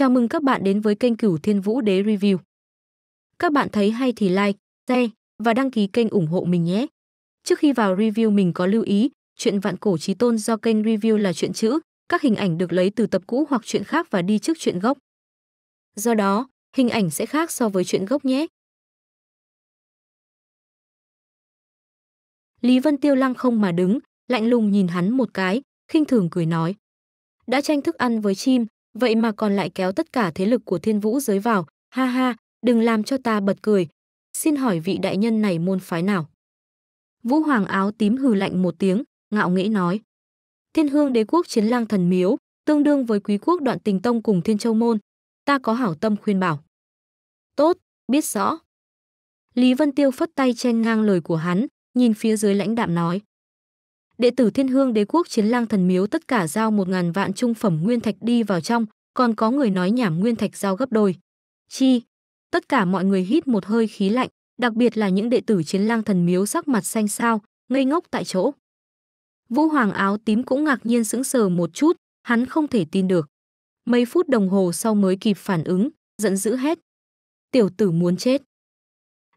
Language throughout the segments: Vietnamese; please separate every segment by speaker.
Speaker 1: Chào mừng các bạn đến với kênh Cửu Thiên Vũ Đế Review. Các bạn thấy hay thì like, share và đăng ký kênh ủng hộ mình nhé. Trước khi vào review mình có lưu ý, chuyện vạn cổ trí tôn do kênh review là chuyện chữ, các hình ảnh được lấy từ tập cũ hoặc chuyện khác và đi trước chuyện gốc. Do đó, hình ảnh sẽ khác so với chuyện gốc nhé.
Speaker 2: Lý Vân Tiêu lăng không mà đứng, lạnh lùng nhìn
Speaker 1: hắn một cái, khinh thường cười nói. Đã tranh thức ăn với chim, vậy mà còn lại kéo tất cả thế lực của thiên vũ giới vào, ha ha, đừng làm cho ta bật cười. Xin hỏi vị đại nhân này môn phái nào? Vũ Hoàng áo tím hừ lạnh một tiếng, ngạo nghễ nói. Thiên hương đế quốc chiến lang thần miếu, tương đương với quý quốc đoạn tình tông cùng thiên châu môn. Ta có hảo tâm khuyên bảo. Tốt, biết rõ. Lý Vân Tiêu phất tay chen ngang lời của hắn, nhìn phía dưới lãnh đạm nói đệ tử Thiên Hương Đế quốc Chiến Lang Thần Miếu tất cả giao một ngàn vạn trung phẩm nguyên thạch đi vào trong, còn có người nói nhảm nguyên thạch giao gấp đôi. Chi? Tất cả mọi người hít một hơi khí lạnh, đặc biệt là những đệ tử Chiến Lang Thần Miếu sắc mặt xanh xao, ngây ngốc tại chỗ. Vũ Hoàng áo tím cũng ngạc nhiên sững sờ một chút, hắn không thể tin được. Mấy phút đồng hồ sau mới kịp phản ứng, giận dữ hết. Tiểu tử muốn chết.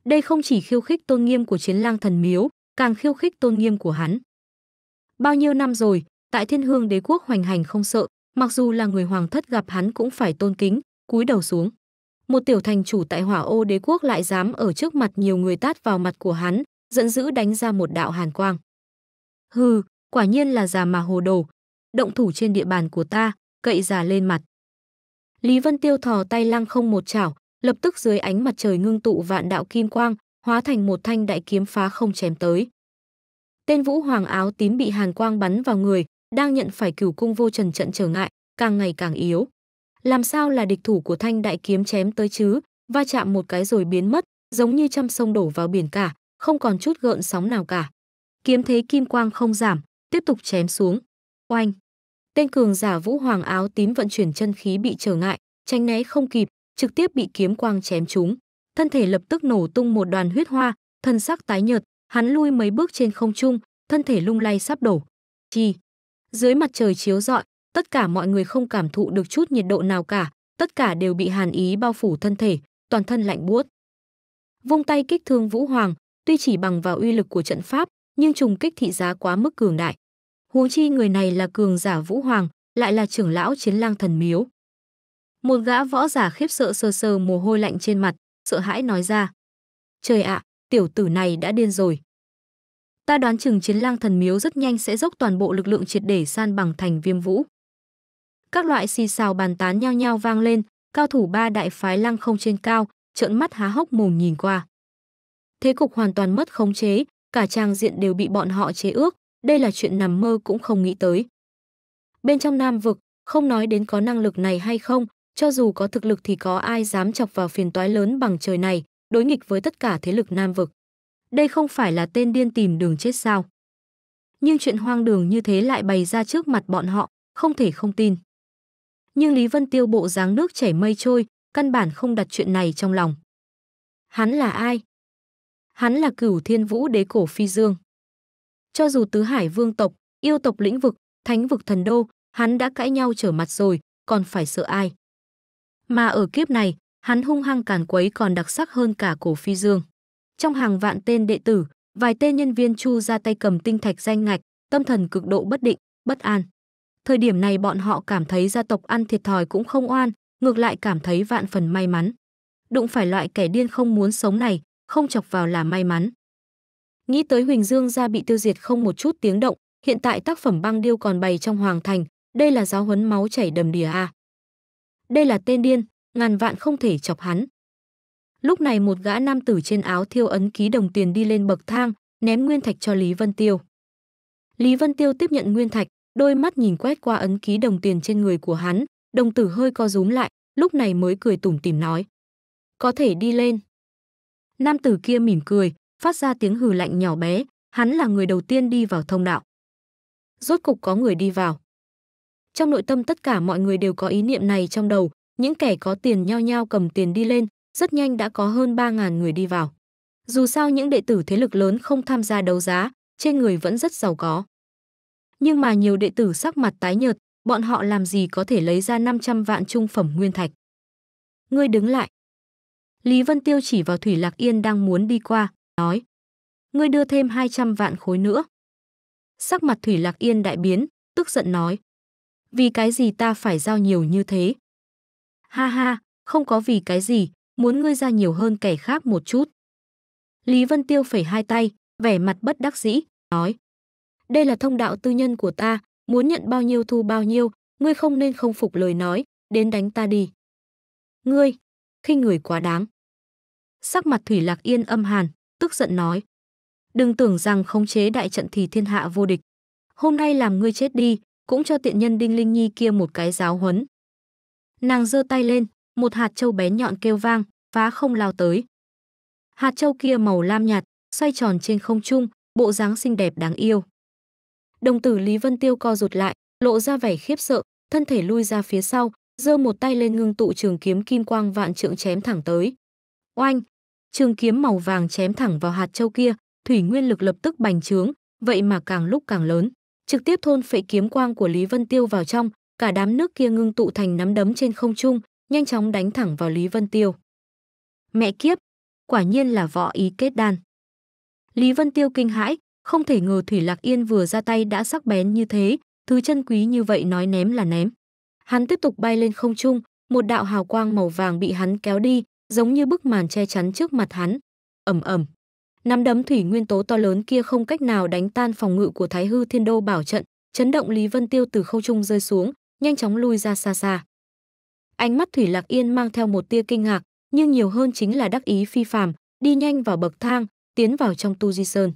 Speaker 1: Đây không chỉ khiêu khích tôn nghiêm của chiến lang thần miếu, càng khiêu khích tôn nghiêm của hắn. Bao nhiêu năm rồi, tại thiên hương đế quốc hoành hành không sợ, mặc dù là người hoàng thất gặp hắn cũng phải tôn kính, cúi đầu xuống. Một tiểu thành chủ tại hỏa ô đế quốc lại dám ở trước mặt nhiều người tát vào mặt của hắn, giận dữ đánh ra một đạo hàn quang. Hừ, quả nhiên là già mà hồ đồ, động thủ trên địa bàn của ta, cậy già lên mặt. Lý Vân Tiêu thò tay lăng không một chảo, lập tức dưới ánh mặt trời ngưng tụ vạn đạo kim quang, hóa thành một thanh đại kiếm phá không chém tới. Tên Vũ Hoàng áo tím bị hàn quang bắn vào người, đang nhận phải cửu cung vô trần trận trở ngại, càng ngày càng yếu. Làm sao là địch thủ của thanh đại kiếm chém tới chứ, va chạm một cái rồi biến mất, giống như trăm sông đổ vào biển cả, không còn chút gợn sóng nào cả. Kiếm thế kim quang không giảm, tiếp tục chém xuống. Oanh! Tên cường giả Vũ Hoàng áo tím vận chuyển chân khí bị trở ngại, tránh né không kịp, trực tiếp bị kiếm quang chém trúng. Thân thể lập tức nổ tung một đoàn huyết hoa, thân sắc tái nhợt, hắn lui mấy bước trên không trung, thân thể lung lay sắp đổ. Chi? Dưới mặt trời chiếu rọi, tất cả mọi người không cảm thụ được chút nhiệt độ nào cả, tất cả đều bị hàn ý bao phủ thân thể, toàn thân lạnh buốt. Vung tay kích thương Vũ Hoàng, tuy chỉ bằng vào uy lực của trận pháp, nhưng trùng kích thị giá quá mức cường đại. Huống chi người này là cường giả Vũ Hoàng, lại là trưởng lão Chiến Lang Thần Miếu. Một gã võ giả khiếp sợ sờ sờ mồ hôi lạnh trên mặt, sợ hãi nói ra: "Trời ạ, à, tiểu tử này đã điên rồi. Ta đoán chừng chiến lang thần miếu rất nhanh sẽ dốc toàn bộ lực lượng triệt để san bằng thành viêm vũ. Các loại xì xào bàn tán nhao nhao vang lên, cao thủ ba đại phái lăng không trên cao, trợn mắt há hốc mồm nhìn qua. Thế cục hoàn toàn mất khống chế, cả trang diện đều bị bọn họ chế ước, đây là chuyện nằm mơ cũng không nghĩ tới. Bên trong Nam vực, không nói đến có năng lực này hay không, cho dù có thực lực thì có ai dám chọc vào phiền toái lớn bằng trời này, đối nghịch với tất cả thế lực Nam vực. Đây không phải là tên điên tìm đường chết sao? Nhưng chuyện hoang đường như thế lại bày ra trước mặt bọn họ, không thể không tin. Nhưng Lý Vân Tiêu bộ dáng nước chảy mây trôi, căn bản không đặt chuyện này trong lòng. Hắn là ai? Hắn là cửu thiên vũ đế cổ phi dương. Cho dù tứ hải vương tộc, yêu tộc lĩnh vực, thánh vực thần đô, hắn đã cãi nhau trở mặt rồi, còn phải sợ ai? Mà ở kiếp này, hắn hung hăng càn quấy còn đặc sắc hơn cả cổ phi dương. Trong hàng vạn tên đệ tử, vài tên nhân viên Chu ra tay cầm tinh thạch danh ngạch, tâm thần cực độ bất định, bất an. Thời điểm này bọn họ cảm thấy gia tộc ăn thiệt thòi cũng không oan, ngược lại cảm thấy vạn phần may mắn. Đụng phải loại kẻ điên không muốn sống này, không chọc vào là may mắn. Nghĩ tới Huỳnh Dương gia bị tiêu diệt không một chút tiếng động, hiện tại tác phẩm băng điêu còn bày trong hoàng thành, đây là giáo huấn máu chảy đầm đìa a. À. Đây là tên điên, ngàn vạn không thể chọc hắn. Lúc này một gã nam tử trên áo thiêu ấn ký đồng tiền đi lên bậc thang, ném nguyên thạch cho Lý Vân Tiêu. Lý Vân Tiêu tiếp nhận nguyên thạch, đôi mắt nhìn quét qua ấn ký đồng tiền trên người của hắn, đồng tử hơi co rúm lại, lúc này mới cười tủm tỉm nói. Có thể đi lên. Nam tử kia mỉm cười, phát ra tiếng hừ lạnh nhỏ bé, hắn là người đầu tiên đi vào thông đạo. Rốt cục có người đi vào. Trong nội tâm tất cả mọi người đều có ý niệm này trong đầu, những kẻ có tiền nhao nhao cầm tiền đi lên, rất nhanh đã có hơn 3.000 người đi vào. Dù sao những đệ tử thế lực lớn không tham gia đấu giá, trên người vẫn rất giàu có. Nhưng mà nhiều đệ tử sắc mặt tái nhợt, bọn họ làm gì có thể lấy ra 500 vạn trung phẩm nguyên thạch. Ngươi đứng lại. Lý Vân Tiêu chỉ vào Thủy Lạc Yên đang muốn đi qua, nói. Ngươi đưa thêm 200 vạn khối nữa. Sắc mặt Thủy Lạc Yên đại biến, tức giận nói. Vì cái gì ta phải giao nhiều như thế? Ha ha, không có vì cái gì, muốn ngươi ra nhiều hơn kẻ khác một chút. Lý Vân Tiêu phẩy hai tay, vẻ mặt bất đắc dĩ, nói. Đây là thông đạo tư nhân của ta, muốn nhận bao nhiêu thu bao nhiêu, ngươi không nên không phục lời nói, đến đánh ta đi. Ngươi, khi người quá đáng. Sắc mặt Thủy Lạc Yên âm hàn, tức giận nói. Đừng tưởng rằng khống chế đại trận thì thiên hạ vô địch. Hôm nay làm ngươi chết đi, cũng cho tiện nhân Đinh Linh Nhi kia một cái giáo huấn. Nàng giơ tay lên, một hạt châu bé nhọn kêu vang, phá không lao tới. Hạt châu kia màu lam nhạt, xoay tròn trên không trung, bộ dáng xinh đẹp đáng yêu. Đồng tử Lý Vân Tiêu co rụt lại, lộ ra vẻ khiếp sợ, thân thể lui ra phía sau, giơ một tay lên ngưng tụ trường kiếm kim quang vạn trượng chém thẳng tới. Oanh! Trường kiếm màu vàng chém thẳng vào hạt châu kia, thủy nguyên lực lập tức bành trướng, vậy mà càng lúc càng lớn, trực tiếp thôn phệ kiếm quang của Lý Vân Tiêu vào trong, cả đám nước kia ngưng tụ thành nắm đấm trên không trung, nhanh chóng đánh thẳng vào Lý Vân Tiêu. Mẹ kiếp, quả nhiên là võ ý kết đan. Lý Vân Tiêu kinh hãi, không thể ngờ Thủy Lạc Yên vừa ra tay đã sắc bén như thế, thứ chân quý như vậy nói ném là ném. Hắn tiếp tục bay lên không trung, một đạo hào quang màu vàng bị hắn kéo đi, giống như bức màn che chắn trước mặt hắn. Ầm ầm. Nắm đấm thủy nguyên tố to lớn kia không cách nào đánh tan phòng ngự của Thái Hư Thiên Đô bảo trận, chấn động Lý Vân Tiêu từ không trung rơi xuống, nhanh chóng lui ra xa xa. Ánh mắt Thủy Lạc Yên mang theo một tia kinh ngạc, nhưng nhiều hơn chính là đắc ý phi phàm, đi nhanh vào bậc thang, tiến vào trong Tu Di Sơn.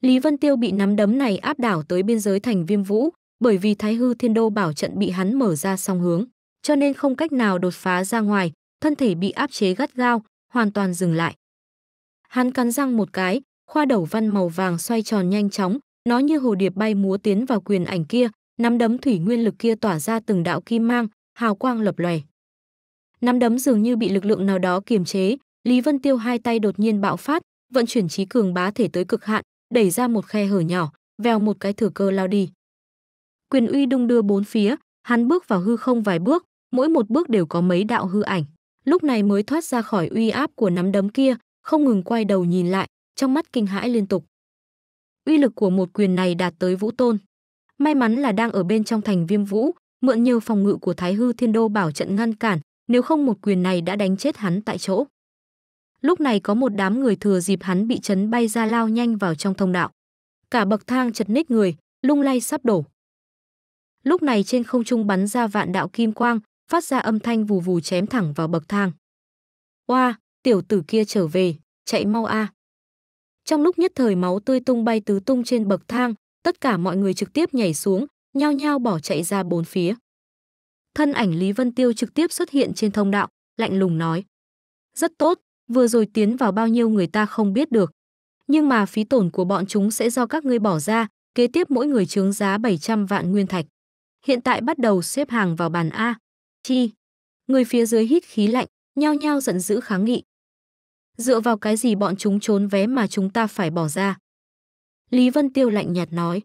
Speaker 1: Lý Vân Tiêu bị nắm đấm này áp đảo tới biên giới thành Viêm Vũ, bởi vì Thái Hư Thiên Đô bảo trận bị hắn mở ra song hướng, cho nên không cách nào đột phá ra ngoài, thân thể bị áp chế gắt gao, hoàn toàn dừng lại. Hắn cắn răng một cái, khoa đầu văn màu vàng xoay tròn nhanh chóng, nó như hồ điệp bay múa tiến vào quyền ảnh kia, Nắm đấm thủy nguyên lực kia tỏa ra từng đạo kim mang, hào quang lập lòe. Nắm đấm dường như bị lực lượng nào đó kiềm chế, Lý Vân Tiêu hai tay đột nhiên bạo phát, vận chuyển trí cường bá thể tới cực hạn, đẩy ra một khe hở nhỏ, vèo một cái thừa cơ lao đi. Quyền uy đung đưa bốn phía, hắn bước vào hư không vài bước, mỗi một bước đều có mấy đạo hư ảnh, lúc này mới thoát ra khỏi uy áp của nắm đấm kia, không ngừng quay đầu nhìn lại, trong mắt kinh hãi liên tục. Uy lực của một quyền này đạt tới Vũ Tôn. May mắn là đang ở bên trong thành Viêm Vũ, mượn nhờ phòng ngự của Thái Hư Thiên Đô bảo trận ngăn cản, nếu không một quyền này đã đánh chết hắn tại chỗ. Lúc này có một đám người thừa dịp hắn bị chấn bay ra lao nhanh vào trong thông đạo. Cả bậc thang chật ních người, lung lay sắp đổ. Lúc này trên không trung bắn ra vạn đạo kim quang, phát ra âm thanh vù vù chém thẳng vào bậc thang. Oa, wow, tiểu tử kia trở về, chạy mau a. À. Trong lúc nhất thời máu tươi tung bay tứ tung trên bậc thang, tất cả mọi người trực tiếp nhảy xuống, nhao nhao bỏ chạy ra bốn phía. Thân ảnh Lý Vân Tiêu trực tiếp xuất hiện trên thông đạo, lạnh lùng nói. Rất tốt, vừa rồi tiến vào bao nhiêu người ta không biết được. Nhưng mà phí tổn của bọn chúng sẽ do các ngươi bỏ ra, kế tiếp mỗi người chướng giá 700 vạn nguyên thạch. Hiện tại bắt đầu xếp hàng vào bàn A. Chi? Người phía dưới hít khí lạnh, nhao nhao giận dữ kháng nghị. Dựa vào cái gì bọn chúng trốn vé mà chúng ta phải bỏ ra? Lý Vân Tiêu lạnh nhạt nói.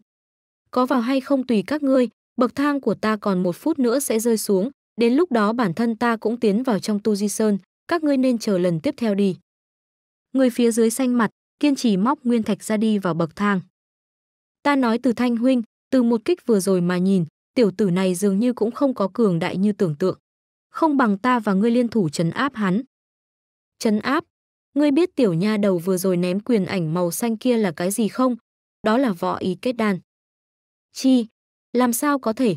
Speaker 1: Có vào hay không tùy các ngươi, bậc thang của ta còn một phút nữa sẽ rơi xuống, đến lúc đó bản thân ta cũng tiến vào trong tu di sơn, các ngươi nên chờ lần tiếp theo đi. Người phía dưới xanh mặt, kiên trì móc nguyên thạch ra đi vào bậc thang. Ta nói từ thanh huynh, từ một kích vừa rồi mà nhìn, tiểu tử này dường như cũng không có cường đại như tưởng tượng. Không bằng ta và ngươi liên thủ trấn áp hắn. Trấn áp? Ngươi biết tiểu nha đầu vừa rồi ném quyền ảnh màu xanh kia là cái gì không? đó là võ ý kết đan. Chi? Làm sao có thể?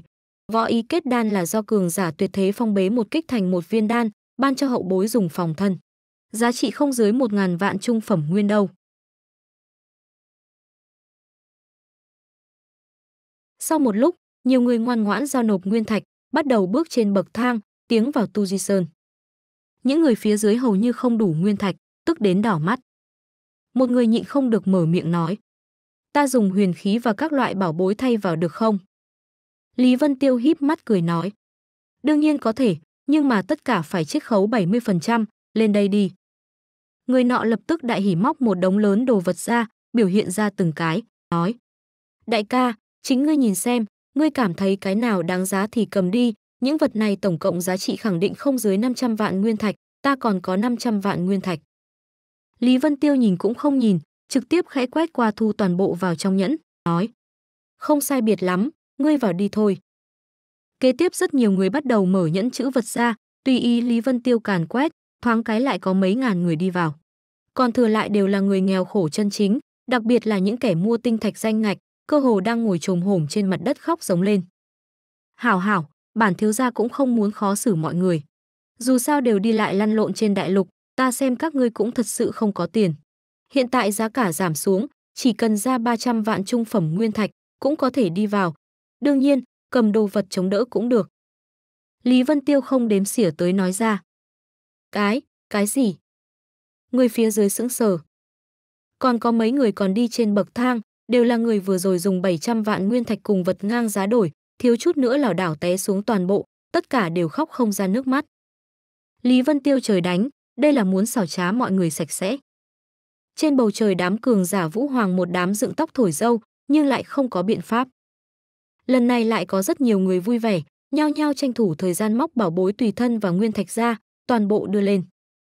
Speaker 1: Võ ý kết đan là do cường giả tuyệt thế phong bế một kích thành một viên đan, ban cho hậu bối dùng phòng thân. Giá trị không dưới một ngàn vạn trung phẩm nguyên đâu. Sau một lúc, nhiều người ngoan ngoãn giao nộp nguyên thạch, bắt đầu bước trên bậc thang, tiếng vào Tu Di Sơn. Những người phía dưới hầu như không đủ nguyên thạch, tức đến đỏ mắt. Một người nhịn không được mở miệng nói, ta dùng huyền khí và các loại bảo bối thay vào được không? Lý Vân Tiêu híp mắt cười nói. Đương nhiên có thể, nhưng mà tất cả phải chiết khấu 70%, lên đây đi. Người nọ lập tức đại hỉ móc một đống lớn đồ vật ra, biểu hiện ra từng cái, nói. Đại ca, chính ngươi nhìn xem, ngươi cảm thấy cái nào đáng giá thì cầm đi, những vật này tổng cộng giá trị khẳng định không dưới 500 vạn nguyên thạch, ta còn có 500 vạn nguyên thạch. Lý Vân Tiêu nhìn cũng không nhìn, trực tiếp khẽ quét qua thu toàn bộ vào trong nhẫn, nói. Không sai biệt lắm, ngươi vào đi thôi. Kế tiếp rất nhiều người bắt đầu mở nhẫn chữ vật ra, tùy ý Lý Vân Tiêu càn quét, thoáng cái lại có mấy ngàn người đi vào. Còn thừa lại đều là người nghèo khổ chân chính, đặc biệt là những kẻ mua tinh thạch danh ngạch, cơ hồ đang ngồi trồm hổm trên mặt đất khóc giống lên. Hảo hảo, bản thiếu gia cũng không muốn khó xử mọi người. Dù sao đều đi lại lăn lộn trên đại lục, ta xem các ngươi cũng thật sự không có tiền. Hiện tại giá cả giảm xuống, chỉ cần ra 300 vạn trung phẩm nguyên thạch cũng có thể đi vào. Đương nhiên, cầm đồ vật chống đỡ cũng được. Lý Vân Tiêu không đếm xỉa tới nói ra. Cái, cái gì? Người phía dưới sững sờ. Còn có mấy người còn đi trên bậc thang, đều là người vừa rồi dùng 700 vạn nguyên thạch cùng vật ngang giá đổi, thiếu chút nữa lảo đảo té xuống toàn bộ, tất cả đều khóc không ra nước mắt. Lý Vân Tiêu trời đánh, đây là muốn xảo trá mọi người sạch sẽ trên bầu trời đám cường giả vũ hoàng một đám dựng tóc thổi dâu, nhưng lại không có biện pháp. Lần này lại có rất nhiều người vui vẻ, nhao nhao tranh thủ thời gian móc bảo bối tùy thân và nguyên thạch ra, toàn bộ đưa lên.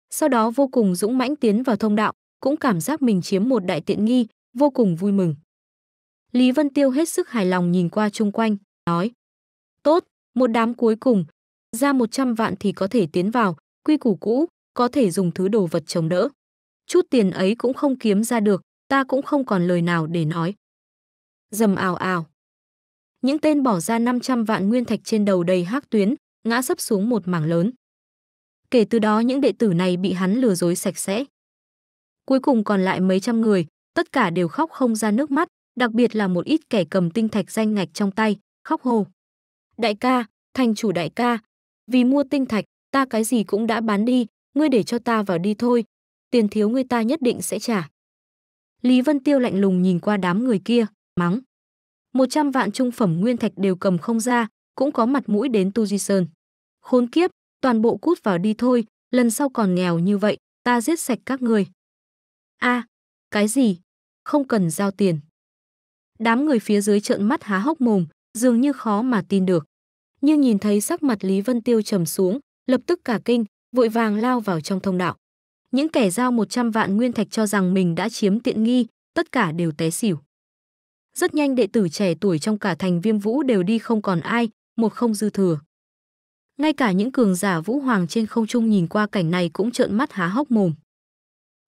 Speaker 1: Sau đó vô cùng dũng mãnh tiến vào thông đạo, cũng cảm giác mình chiếm một đại tiện nghi, vô cùng vui mừng. Lý Vân Tiêu hết sức hài lòng nhìn qua chung quanh, nói: "Tốt, một đám cuối cùng, ra 100 vạn thì có thể tiến vào, quy củ cũ, có thể dùng thứ đồ vật chống đỡ." chút tiền ấy cũng không kiếm ra được, ta cũng không còn lời nào để nói. Dầm ào ào. Những tên bỏ ra 500 vạn nguyên thạch trên đầu đầy hắc tuyến, ngã sấp xuống một mảng lớn. Kể từ đó những đệ tử này bị hắn lừa dối sạch sẽ. Cuối cùng còn lại mấy trăm người, tất cả đều khóc không ra nước mắt, đặc biệt là một ít kẻ cầm tinh thạch danh ngạch trong tay, khóc hồ. Đại ca, thành chủ đại ca, vì mua tinh thạch, ta cái gì cũng đã bán đi, ngươi để cho ta vào đi thôi, tiền thiếu người ta nhất định sẽ trả. Lý Vân Tiêu lạnh lùng nhìn qua đám người kia, mắng. 100 vạn trung phẩm nguyên thạch đều cầm không ra, cũng có mặt mũi đến Tu Di Sơn. Khốn kiếp, toàn bộ cút vào đi thôi, lần sau còn nghèo như vậy, ta giết sạch các người. a à, cái gì? Không cần giao tiền. Đám người phía dưới trợn mắt há hốc mồm, dường như khó mà tin được. Nhưng nhìn thấy sắc mặt Lý Vân Tiêu trầm xuống, lập tức cả kinh, vội vàng lao vào trong thông đạo. Những kẻ giao 100 vạn nguyên thạch cho rằng mình đã chiếm tiện nghi, tất cả đều té xỉu. Rất nhanh đệ tử trẻ tuổi trong cả thành viêm vũ đều đi không còn ai, một không dư thừa. Ngay cả những cường giả vũ hoàng trên không trung nhìn qua cảnh này cũng trợn mắt há hốc mồm.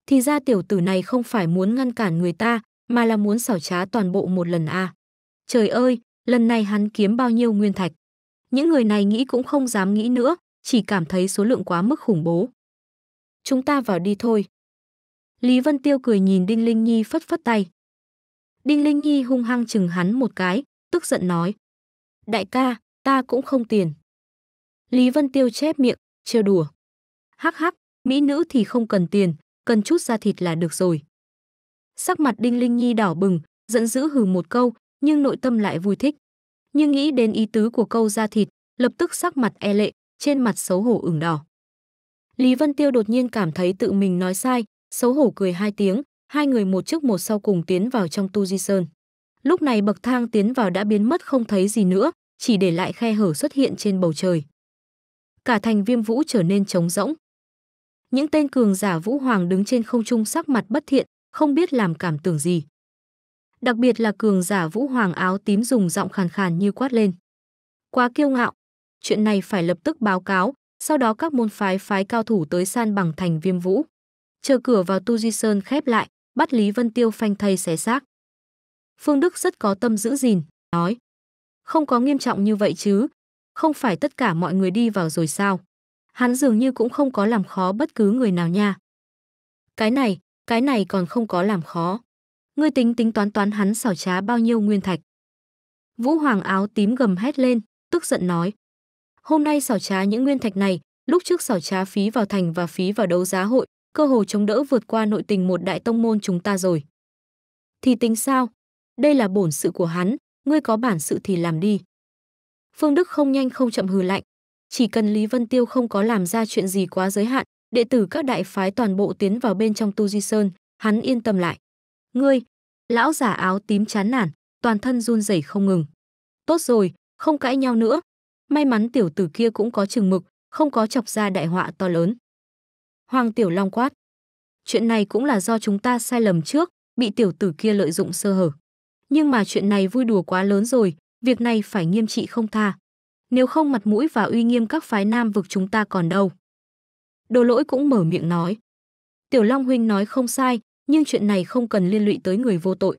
Speaker 1: Thì ra tiểu tử này không phải muốn ngăn cản người ta, mà là muốn xảo trá toàn bộ một lần a. À. Trời ơi, lần này hắn kiếm bao nhiêu nguyên thạch. Những người này nghĩ cũng không dám nghĩ nữa, chỉ cảm thấy số lượng quá mức khủng bố chúng ta vào đi thôi. Lý Vân Tiêu cười nhìn Đinh Linh Nhi phất phất tay. Đinh Linh Nhi hung hăng chừng hắn một cái, tức giận nói. Đại ca, ta cũng không tiền. Lý Vân Tiêu chép miệng, trêu đùa. Hắc hắc, mỹ nữ thì không cần tiền, cần chút da thịt là được rồi. Sắc mặt Đinh Linh Nhi đỏ bừng, giận dữ hừ một câu, nhưng nội tâm lại vui thích. Nhưng nghĩ đến ý tứ của câu da thịt, lập tức sắc mặt e lệ, trên mặt xấu hổ ửng đỏ. Lý Vân Tiêu đột nhiên cảm thấy tự mình nói sai, xấu hổ cười hai tiếng, hai người một trước một sau cùng tiến vào trong tu di sơn. Lúc này bậc thang tiến vào đã biến mất không thấy gì nữa, chỉ để lại khe hở xuất hiện trên bầu trời. Cả thành viêm vũ trở nên trống rỗng. Những tên cường giả vũ hoàng đứng trên không trung sắc mặt bất thiện, không biết làm cảm tưởng gì. Đặc biệt là cường giả vũ hoàng áo tím dùng giọng khàn khàn như quát lên. Quá kiêu ngạo, chuyện này phải lập tức báo cáo, sau đó các môn phái phái cao thủ tới san bằng thành viêm vũ. Chờ cửa vào Tu di Sơn khép lại, bắt Lý Vân Tiêu phanh thây xé xác. Phương Đức rất có tâm giữ gìn, nói. Không có nghiêm trọng như vậy chứ, không phải tất cả mọi người đi vào rồi sao? Hắn dường như cũng không có làm khó bất cứ người nào nha. Cái này, cái này còn không có làm khó. Ngươi tính tính toán toán hắn xảo trá bao nhiêu nguyên thạch. Vũ Hoàng áo tím gầm hét lên, tức giận nói. Hôm nay xảo trá những nguyên thạch này, lúc trước xảo trá phí vào thành và phí vào đấu giá hội, cơ hồ chống đỡ vượt qua nội tình một đại tông môn chúng ta rồi. Thì tính sao? Đây là bổn sự của hắn, ngươi có bản sự thì làm đi. Phương Đức không nhanh không chậm hừ lạnh, chỉ cần Lý Vân Tiêu không có làm ra chuyện gì quá giới hạn, đệ tử các đại phái toàn bộ tiến vào bên trong Tu Di Sơn, hắn yên tâm lại. Ngươi, lão giả áo tím chán nản, toàn thân run rẩy không ngừng. Tốt rồi, không cãi nhau nữa, May mắn tiểu tử kia cũng có chừng mực, không có chọc ra đại họa to lớn. Hoàng Tiểu Long quát. Chuyện này cũng là do chúng ta sai lầm trước, bị tiểu tử kia lợi dụng sơ hở. Nhưng mà chuyện này vui đùa quá lớn rồi, việc này phải nghiêm trị không tha. Nếu không mặt mũi và uy nghiêm các phái nam vực chúng ta còn đâu. Đồ lỗi cũng mở miệng nói. Tiểu Long Huynh nói không sai, nhưng chuyện này không cần liên lụy tới người vô tội.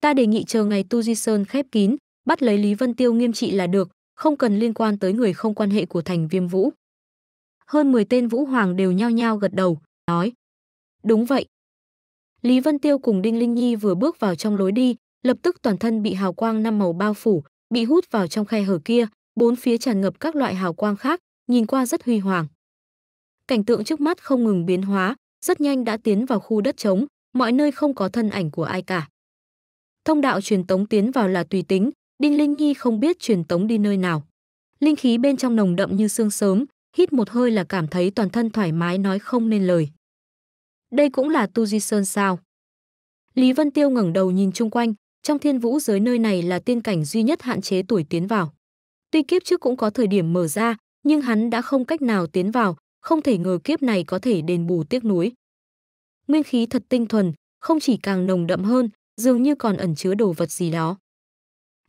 Speaker 1: Ta đề nghị chờ ngày Tu Di Sơn khép kín, bắt lấy Lý Vân Tiêu nghiêm trị là được, không cần liên quan tới người không quan hệ của thành viêm vũ. Hơn 10 tên vũ hoàng đều nhao nhao gật đầu, nói. Đúng vậy. Lý Vân Tiêu cùng Đinh Linh Nhi vừa bước vào trong lối đi, lập tức toàn thân bị hào quang năm màu bao phủ, bị hút vào trong khe hở kia, bốn phía tràn ngập các loại hào quang khác, nhìn qua rất huy hoàng. Cảnh tượng trước mắt không ngừng biến hóa, rất nhanh đã tiến vào khu đất trống, mọi nơi không có thân ảnh của ai cả. Thông đạo truyền tống tiến vào là tùy tính, Đinh Linh Nhi không biết truyền tống đi nơi nào. Linh khí bên trong nồng đậm như sương sớm, hít một hơi là cảm thấy toàn thân thoải mái nói không nên lời. Đây cũng là Tu Di Sơn sao? Lý Vân Tiêu ngẩng đầu nhìn chung quanh, trong thiên vũ giới nơi này là tiên cảnh duy nhất hạn chế tuổi tiến vào. Tuy kiếp trước cũng có thời điểm mở ra, nhưng hắn đã không cách nào tiến vào, không thể ngờ kiếp này có thể đền bù tiếc nuối. Nguyên khí thật tinh thuần, không chỉ càng nồng đậm hơn, dường như còn ẩn chứa đồ vật gì đó.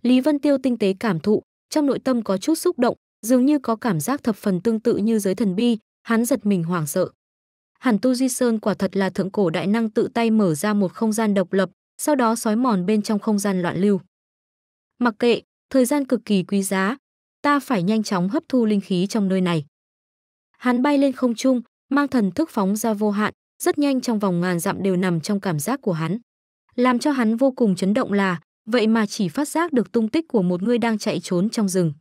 Speaker 1: Lý Vân Tiêu tinh tế cảm thụ, trong nội tâm có chút xúc động, dường như có cảm giác thập phần tương tự như giới thần bi, hắn giật mình hoảng sợ. Hàn Tu Di Sơn quả thật là thượng cổ đại năng tự tay mở ra một không gian độc lập, sau đó sói mòn bên trong không gian loạn lưu. Mặc kệ, thời gian cực kỳ quý giá, ta phải nhanh chóng hấp thu linh khí trong nơi này. Hắn bay lên không trung, mang thần thức phóng ra vô hạn, rất nhanh trong vòng ngàn dặm đều nằm trong cảm giác của hắn. Làm cho hắn vô cùng chấn động là Vậy mà chỉ phát giác được tung tích của một người đang chạy trốn trong rừng.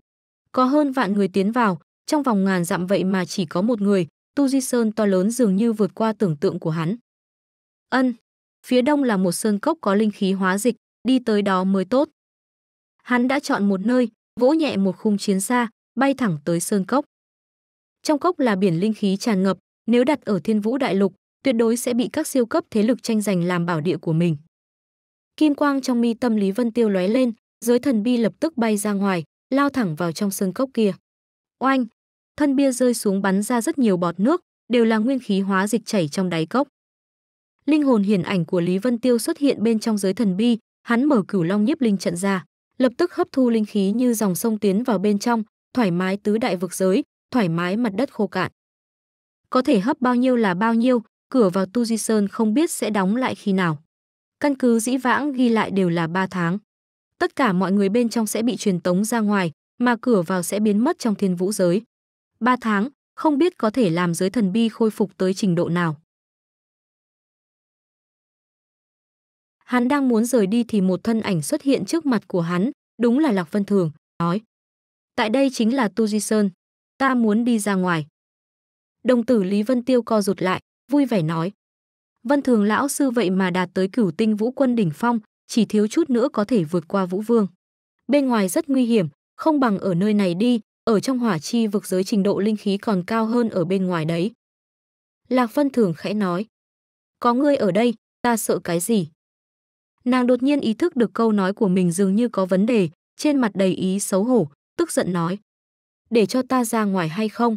Speaker 1: Có hơn vạn người tiến vào, trong vòng ngàn dặm vậy mà chỉ có một người, Tu Di Sơn to lớn dường như vượt qua tưởng tượng của hắn. Ân, phía đông là một sơn cốc có linh khí hóa dịch, đi tới đó mới tốt. Hắn đã chọn một nơi, vỗ nhẹ một khung chiến xa, bay thẳng tới sơn cốc. Trong cốc là biển linh khí tràn ngập, nếu đặt ở Thiên Vũ Đại Lục, tuyệt đối sẽ bị các siêu cấp thế lực tranh giành làm bảo địa của mình. Kim quang trong mi tâm Lý Vân Tiêu lóe lên, giới thần bi lập tức bay ra ngoài, lao thẳng vào trong sơn cốc kia. Oanh! Thân bia rơi xuống bắn ra rất nhiều bọt nước, đều là nguyên khí hóa dịch chảy trong đáy cốc. Linh hồn hiển ảnh của Lý Vân Tiêu xuất hiện bên trong giới thần bi, hắn mở cửu long nhiếp linh trận ra, lập tức hấp thu linh khí như dòng sông tiến vào bên trong, thoải mái tứ đại vực giới, thoải mái mặt đất khô cạn. Có thể hấp bao nhiêu là bao nhiêu, cửa vào Tu Di Sơn không biết sẽ đóng lại khi nào căn cứ dĩ vãng ghi lại đều là 3 tháng. Tất cả mọi người bên trong sẽ bị truyền tống ra ngoài, mà cửa vào sẽ biến mất trong thiên vũ giới. 3 tháng, không biết có thể
Speaker 2: làm giới thần bi khôi phục tới trình độ nào.
Speaker 1: Hắn đang muốn rời đi thì một thân ảnh xuất hiện trước mặt của hắn, đúng là Lạc Vân Thường, nói. Tại đây chính là Tu Di Sơn, ta muốn đi ra ngoài. Đồng tử Lý Vân Tiêu co rụt lại, vui vẻ nói. Vân Thường lão sư vậy mà đạt tới cửu tinh vũ quân đỉnh phong, chỉ thiếu chút nữa có thể vượt qua Vũ Vương. Bên ngoài rất nguy hiểm, không bằng ở nơi này đi, ở trong hỏa chi vực giới trình độ linh khí còn cao hơn ở bên ngoài đấy. Lạc Vân Thường khẽ nói, có ngươi ở đây, ta sợ cái gì? Nàng đột nhiên ý thức được câu nói của mình dường như có vấn đề, trên mặt đầy ý xấu hổ, tức giận nói. Để cho ta ra ngoài hay không?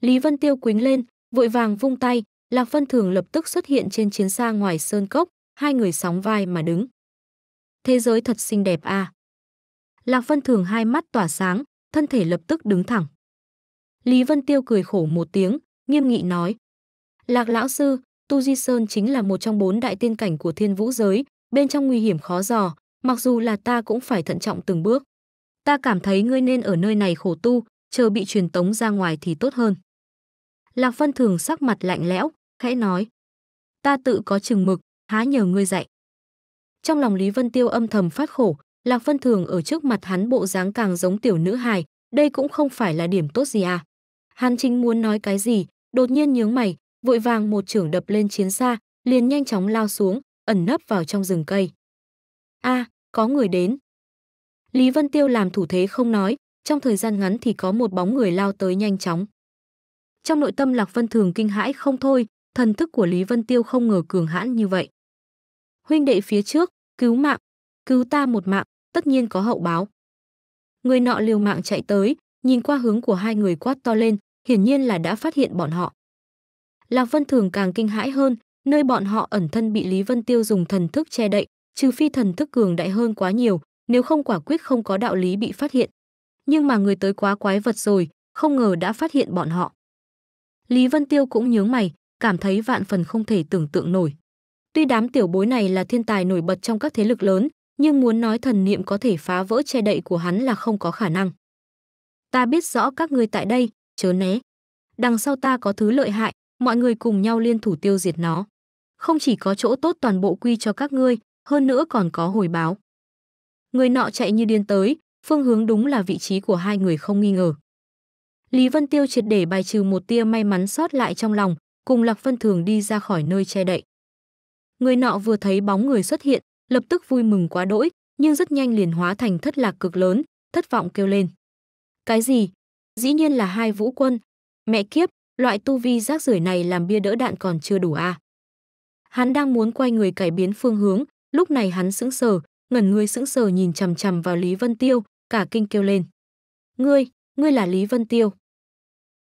Speaker 1: Lý Vân Tiêu quính lên, vội vàng vung tay, Lạc Vân Thường lập tức xuất hiện trên chiến xa ngoài sơn cốc, hai người sóng vai mà đứng. Thế giới thật xinh đẹp À. Lạc Vân Thường hai mắt tỏa sáng, thân thể lập tức đứng thẳng. Lý Vân Tiêu cười khổ một tiếng, nghiêm nghị nói. Lạc lão sư, Tu Di Sơn chính là một trong bốn đại tiên cảnh của thiên vũ giới, bên trong nguy hiểm khó dò, mặc dù là ta cũng phải thận trọng từng bước. Ta cảm thấy ngươi nên ở nơi này khổ tu, chờ bị truyền tống ra ngoài thì tốt hơn. Lạc Vân Thường sắc mặt lạnh lẽo, khẽ nói. Ta tự có chừng mực, há nhờ ngươi dạy. Trong lòng Lý Vân Tiêu âm thầm phát khổ, Lạc Vân Thường ở trước mặt hắn bộ dáng càng giống tiểu nữ hài, đây cũng không phải là điểm tốt gì à. Hắn chính muốn nói cái gì, đột nhiên nhướng mày, vội vàng một trưởng đập lên chiến xa, liền nhanh chóng lao xuống, ẩn nấp vào trong rừng cây. A, có người đến. Lý Vân Tiêu làm thủ thế không nói, trong thời gian ngắn thì có một bóng người lao tới nhanh chóng. Trong nội tâm Lạc Vân Thường kinh hãi không thôi, thần thức của Lý Vân Tiêu không ngờ cường hãn như vậy. Huynh đệ phía trước, cứu mạng, cứu ta một mạng, tất nhiên có hậu báo. Người nọ liều mạng chạy tới, nhìn qua hướng của hai người quát to lên, hiển nhiên là đã phát hiện bọn họ. Lạc Vân Thường càng kinh hãi hơn, nơi bọn họ ẩn thân bị Lý Vân Tiêu dùng thần thức che đậy, trừ phi thần thức cường đại hơn quá nhiều, nếu không quả quyết không có đạo lý bị phát hiện. Nhưng mà người tới quá quái vật rồi, không ngờ đã phát hiện bọn họ. Lý Vân Tiêu cũng nhướng mày, cảm thấy vạn phần không thể tưởng tượng nổi. Tuy đám tiểu bối này là thiên tài nổi bật trong các thế lực lớn, nhưng muốn nói thần niệm có thể phá vỡ che đậy của hắn là không có khả năng. Ta biết rõ các ngươi tại đây, chớ né. Đằng sau ta có thứ lợi hại, mọi người cùng nhau liên thủ tiêu diệt nó. Không chỉ có chỗ tốt toàn bộ quy cho các ngươi, hơn nữa còn có hồi báo. Người nọ chạy như điên tới, phương hướng đúng là vị trí của hai người không nghi ngờ. Lý Vân Tiêu triệt để bài trừ một tia may mắn sót lại trong lòng, cùng Lạc Vân Thường đi ra khỏi nơi che đậy. Người nọ vừa thấy bóng người xuất hiện, lập tức vui mừng quá đỗi, nhưng rất nhanh liền hóa thành thất lạc cực lớn, thất vọng kêu lên. Cái gì? Dĩ nhiên là hai vũ quân. Mẹ kiếp, loại tu vi rác rưởi này làm bia đỡ đạn còn chưa đủ à. Hắn đang muốn quay người cải biến phương hướng, lúc này hắn sững sờ, ngẩn người sững sờ nhìn chằm chằm vào Lý Vân Tiêu, cả kinh kêu lên. Ngươi, ngươi là Lý Vân Tiêu.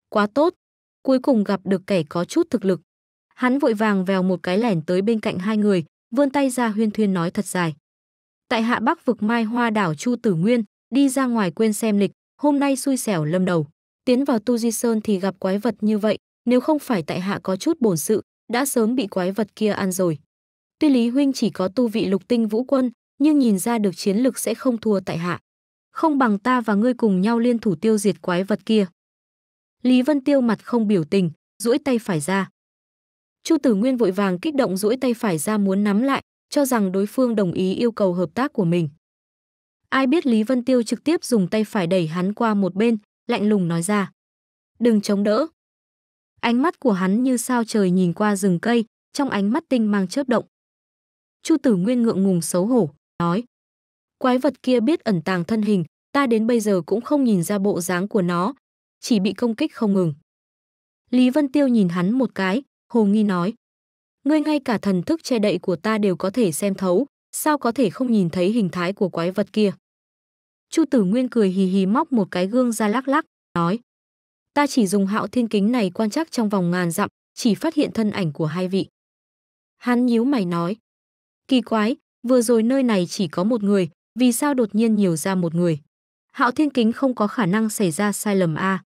Speaker 1: Quá tốt, cuối cùng gặp được kẻ có chút thực lực. Hắn vội vàng vèo một cái lẻn tới bên cạnh hai người, vươn tay ra huyên thuyên nói thật dài. Tại hạ bắc vực mai hoa đảo Chu Tử Nguyên, đi ra ngoài quên xem lịch, hôm nay xui xẻo lâm đầu. Tiến vào Tu Di Sơn thì gặp quái vật như vậy, nếu không phải tại hạ có chút bổn sự, đã sớm bị quái vật kia ăn rồi. Tuy Lý Huynh chỉ có tu vị lục tinh vũ quân, nhưng nhìn ra được chiến lực sẽ không thua tại hạ. Không bằng ta và ngươi cùng nhau liên thủ tiêu diệt quái vật kia. Lý Vân Tiêu mặt không biểu tình, duỗi tay phải ra. Chu Tử Nguyên vội vàng kích động duỗi tay phải ra muốn nắm lại, cho rằng đối phương đồng ý yêu cầu hợp tác của mình. Ai biết Lý Vân Tiêu trực tiếp dùng tay phải đẩy hắn qua một bên, lạnh lùng nói ra. Đừng chống đỡ. Ánh mắt của hắn như sao trời nhìn qua rừng cây, trong ánh mắt tinh mang chớp động. Chu Tử Nguyên ngượng ngùng xấu hổ, nói. Quái vật kia biết ẩn tàng thân hình, ta đến bây giờ cũng không nhìn ra bộ dáng của nó, chỉ bị công kích không ngừng. Lý Vân Tiêu nhìn hắn một cái, hồ nghi nói. Ngươi ngay cả thần thức che đậy của ta đều có thể xem thấu, sao có thể không nhìn thấy hình thái của quái vật kia. Chu Tử Nguyên cười hì hì móc một cái gương ra lắc lắc, nói. Ta chỉ dùng hạo thiên kính này quan trắc trong vòng ngàn dặm, chỉ phát hiện thân ảnh của hai vị. Hắn nhíu mày nói. Kỳ quái, vừa rồi nơi này chỉ có một người, vì sao đột nhiên nhiều ra một người? Hạo thiên kính không có khả năng xảy ra sai lầm a. À.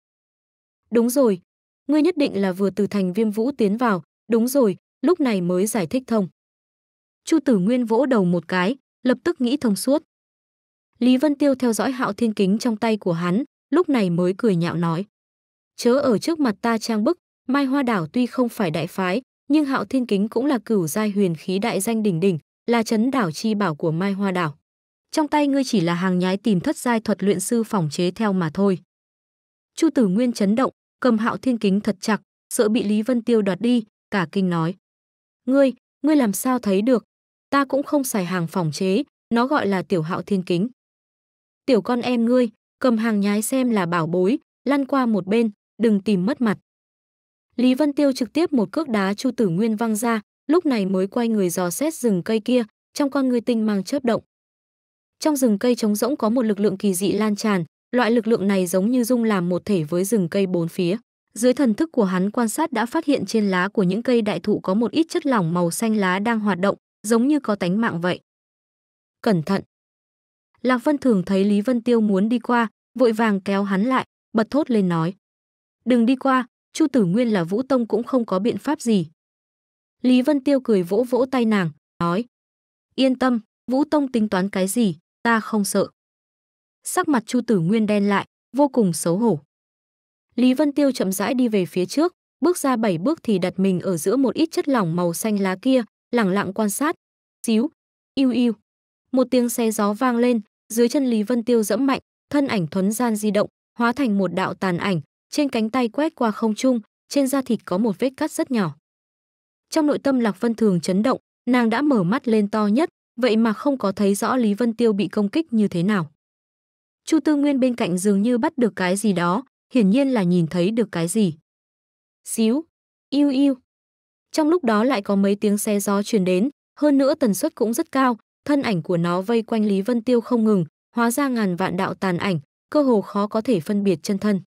Speaker 1: Đúng rồi, ngươi nhất định là vừa từ thành viêm vũ tiến vào, đúng rồi, lúc này mới giải thích thông. Chu Tử Nguyên vỗ đầu một cái, lập tức nghĩ thông suốt. Lý Vân Tiêu theo dõi hạo thiên kính trong tay của hắn, lúc này mới cười nhạo nói. Chớ ở trước mặt ta trang bức, Mai Hoa Đảo tuy không phải đại phái, nhưng hạo thiên kính cũng là cửu giai huyền khí đại danh đỉnh đỉnh, là chấn đảo chi bảo của Mai Hoa Đảo. Trong tay ngươi chỉ là hàng nhái tìm thất giai thuật luyện sư phòng chế theo mà thôi. Chu Tử Nguyên chấn động, cầm Hạo Thiên kính thật chặt, sợ bị Lý Vân Tiêu đoạt đi, cả kinh nói: "Ngươi, ngươi làm sao thấy được? Ta cũng không xài hàng phòng chế, nó gọi là tiểu Hạo Thiên kính." "Tiểu con em ngươi, cầm hàng nhái xem là bảo bối, lăn qua một bên, đừng tìm mất mặt." Lý Vân Tiêu trực tiếp một cước đá Chu Tử Nguyên văng ra, lúc này mới quay người dò xét rừng cây kia, trong con người tinh mang chớp động. Trong rừng cây trống rỗng có một lực lượng kỳ dị lan tràn, Loại lực lượng này giống như dung làm một thể với rừng cây bốn phía. Dưới thần thức của hắn quan sát đã phát hiện trên lá của những cây đại thụ có một ít chất lỏng màu xanh lá đang hoạt động, giống như có tánh mạng vậy. Cẩn thận! Lạc Vân Thường thấy Lý Vân Tiêu muốn đi qua, vội vàng kéo hắn lại, bật thốt lên nói. Đừng đi qua, Chu Tử Nguyên là Vũ Tông cũng không có biện pháp gì. Lý Vân Tiêu cười vỗ vỗ tay nàng, nói. Yên tâm, Vũ Tông tính toán cái gì, ta không sợ sắc mặt Chu Tử Nguyên đen lại, vô cùng xấu hổ. Lý Vân Tiêu chậm rãi đi về phía trước, bước ra bảy bước thì đặt mình ở giữa một ít chất lỏng màu xanh lá kia, lặng lặng quan sát. Xíu, yêu yêu. Một tiếng xe gió vang lên, dưới chân Lý Vân Tiêu dẫm mạnh, thân ảnh thuấn gian di động, hóa thành một đạo tàn ảnh, trên cánh tay quét qua không trung, trên da thịt có một vết cắt rất nhỏ. Trong nội tâm Lạc Vân Thường chấn động, nàng đã mở mắt lên to nhất, vậy mà không có thấy rõ Lý Vân Tiêu bị công kích như thế nào. Chu Tư Nguyên bên cạnh dường như bắt được cái gì đó, hiển nhiên là nhìn thấy được cái gì. Xíu, yêu yêu. Trong lúc đó lại có mấy tiếng xe gió truyền đến, hơn nữa tần suất cũng rất cao, thân ảnh của nó vây quanh Lý Vân Tiêu không ngừng, hóa ra ngàn vạn đạo tàn ảnh, cơ hồ khó có thể phân biệt chân thân.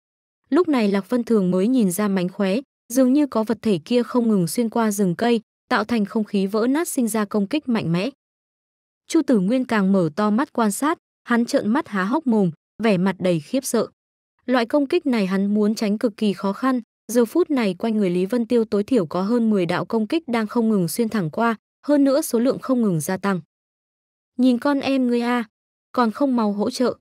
Speaker 1: Lúc này Lạc Vân Thường mới nhìn ra mánh khóe, dường như có vật thể kia không ngừng xuyên qua rừng cây, tạo thành không khí vỡ nát sinh ra công kích mạnh mẽ. Chu Tử Nguyên càng mở to mắt quan sát, hắn trợn mắt há hốc mồm, vẻ mặt đầy khiếp sợ. Loại công kích này hắn muốn tránh cực kỳ khó khăn, giờ phút này quanh người Lý Vân Tiêu tối thiểu có hơn 10 đạo công kích đang không ngừng xuyên thẳng qua, hơn nữa số lượng không ngừng gia tăng. Nhìn con em ngươi a, còn không mau hỗ trợ.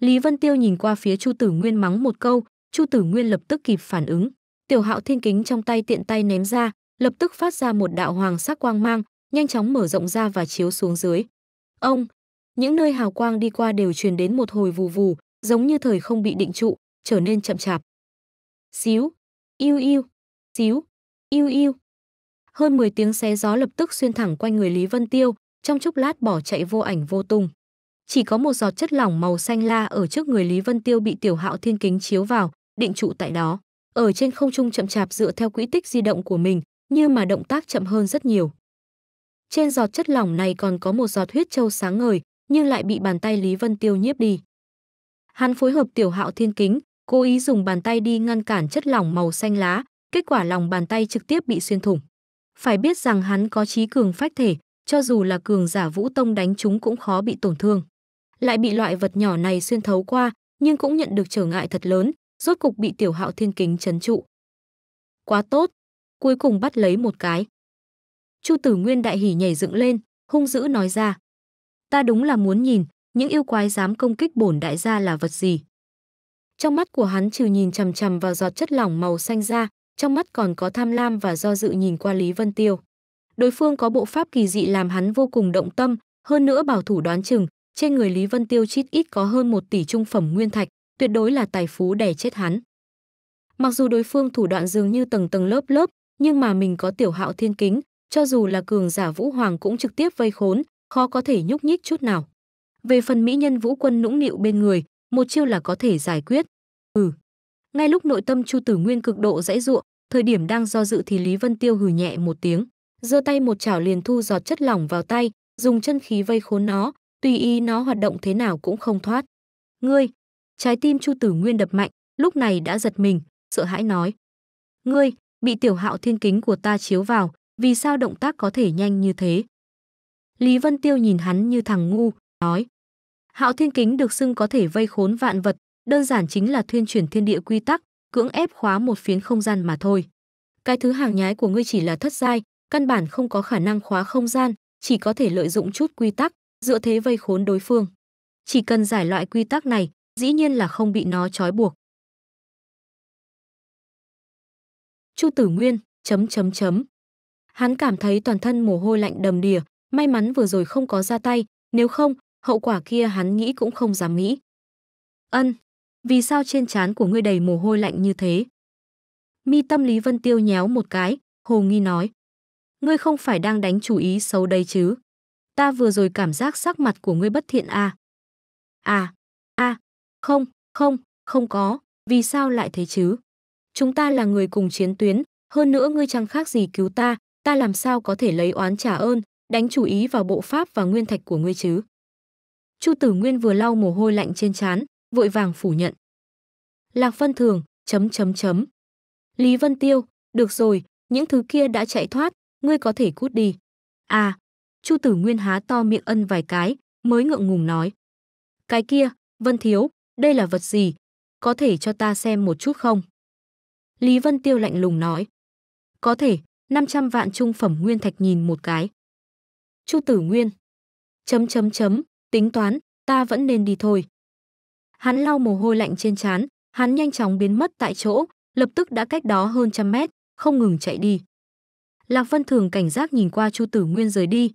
Speaker 1: Lý Vân Tiêu nhìn qua phía Chu Tử Nguyên mắng một câu, Chu Tử Nguyên lập tức kịp phản ứng, Tiểu Hạo Thiên kính trong tay tiện tay ném ra, lập tức phát ra một đạo hoàng sắc quang mang, nhanh chóng mở rộng ra và chiếu xuống dưới. Ông, những nơi hào quang đi qua đều truyền đến một hồi vù vù, giống như thời không bị định trụ, trở nên chậm chạp. Xíu, yêu yêu, xíu, yêu yêu. Hơn 10 tiếng xé gió lập tức xuyên thẳng quanh người Lý Vân Tiêu, trong chốc lát bỏ chạy vô ảnh vô tung. Chỉ có một giọt chất lỏng màu xanh la ở trước người Lý Vân Tiêu bị tiểu hạo thiên kính chiếu vào, định trụ tại đó. Ở trên không trung chậm chạp dựa theo quỹ tích di động của mình, nhưng mà động tác chậm hơn rất nhiều. Trên giọt chất lỏng này còn có một giọt huyết châu sáng ngời, nhưng lại bị bàn tay Lý Vân Tiêu nhiếp đi. Hắn phối hợp tiểu hạo thiên kính, cố ý dùng bàn tay đi ngăn cản chất lỏng màu xanh lá, kết quả lòng bàn tay trực tiếp bị xuyên thủng. Phải biết rằng hắn có trí cường phách thể, cho dù là cường giả vũ tông đánh chúng cũng khó bị tổn thương. Lại bị loại vật nhỏ này xuyên thấu qua, nhưng cũng nhận được trở ngại thật lớn, rốt cục bị tiểu hạo thiên kính chấn trụ. Quá tốt, cuối cùng bắt lấy một cái. Chu Tử Nguyên đại hỉ nhảy dựng lên, hung dữ nói ra ta đúng là muốn nhìn, những yêu quái dám công kích bổn đại gia là vật gì. Trong mắt của hắn trừ nhìn chằm chằm vào giọt chất lỏng màu xanh ra, trong mắt còn có tham lam và do dự nhìn qua Lý Vân Tiêu. Đối phương có bộ pháp kỳ dị làm hắn vô cùng động tâm, hơn nữa bảo thủ đoán chừng, trên người Lý Vân Tiêu chít ít có hơn một tỷ trung phẩm nguyên thạch, tuyệt đối là tài phú đè chết hắn. Mặc dù đối phương thủ đoạn dường như tầng tầng lớp lớp, nhưng mà mình có tiểu hạo thiên kính, cho dù là cường giả vũ hoàng cũng trực tiếp vây khốn, khó có thể nhúc nhích chút nào. Về phần mỹ nhân Vũ Quân nũng nịu bên người, một chiêu là có thể giải quyết. Ừ. Ngay lúc nội tâm Chu Tử Nguyên cực độ dãy dụa, thời điểm đang do dự thì Lý Vân Tiêu hừ nhẹ một tiếng, giơ tay một chảo liền thu giọt chất lỏng vào tay, dùng chân khí vây khốn nó, tùy ý nó hoạt động thế nào cũng không thoát. Ngươi, trái tim Chu Tử Nguyên đập mạnh, lúc này đã giật mình, sợ hãi nói. Ngươi, bị tiểu hạo thiên kính của ta chiếu vào, vì sao động tác có thể nhanh như thế? Lý Vân Tiêu nhìn hắn như thằng ngu, nói. Hạo Thiên Kính được xưng có thể vây khốn vạn vật, đơn giản chính là thuyên chuyển thiên địa quy tắc, cưỡng ép khóa một phiến không gian mà thôi. Cái thứ hàng nhái của ngươi chỉ là thất giai, căn bản không có khả năng khóa không gian, chỉ có thể lợi dụng chút quy tắc, dựa thế vây khốn đối phương. Chỉ cần giải loại quy tắc này,
Speaker 2: dĩ nhiên là không bị nó trói buộc.
Speaker 1: Chu Tử Nguyên, chấm chấm chấm. Hắn cảm thấy toàn thân mồ hôi lạnh đầm đìa, May mắn vừa rồi không có ra tay, nếu không, hậu quả kia hắn nghĩ cũng không dám nghĩ. Ân, vì sao trên trán của ngươi đầy mồ hôi lạnh như thế? Mi tâm lý Vân Tiêu nhéo một cái, hồ nghi nói. Ngươi không phải đang đánh chủ ý xấu đây chứ? Ta vừa rồi cảm giác sắc mặt của ngươi bất thiện à? À, à, không, không, không có, vì sao lại thế chứ? Chúng ta là người cùng chiến tuyến, hơn nữa ngươi chẳng khác gì cứu ta, ta làm sao có thể lấy oán trả ơn, đánh chú ý vào bộ pháp và nguyên thạch của ngươi chứ. Chu Tử Nguyên vừa lau mồ hôi lạnh trên trán, vội vàng phủ nhận. Lạc Vân Thường, chấm chấm chấm. Lý Vân Tiêu, được rồi, những thứ kia đã chạy thoát, ngươi có thể cút đi. À, Chu Tử Nguyên há to miệng ân vài cái, mới ngượng ngùng nói. Cái kia, Vân Thiếu, đây là vật gì? Có thể cho ta xem một chút không? Lý Vân Tiêu lạnh lùng nói. Có thể, 500 vạn trung phẩm nguyên thạch nhìn một cái. Chu Tử Nguyên. Chấm chấm chấm, tính toán, ta vẫn nên đi thôi. Hắn lau mồ hôi lạnh trên trán, hắn nhanh chóng biến mất tại chỗ, lập tức đã cách đó hơn trăm mét, không ngừng chạy đi. Lạc Vân Thường cảnh giác nhìn qua Chu Tử Nguyên rời đi,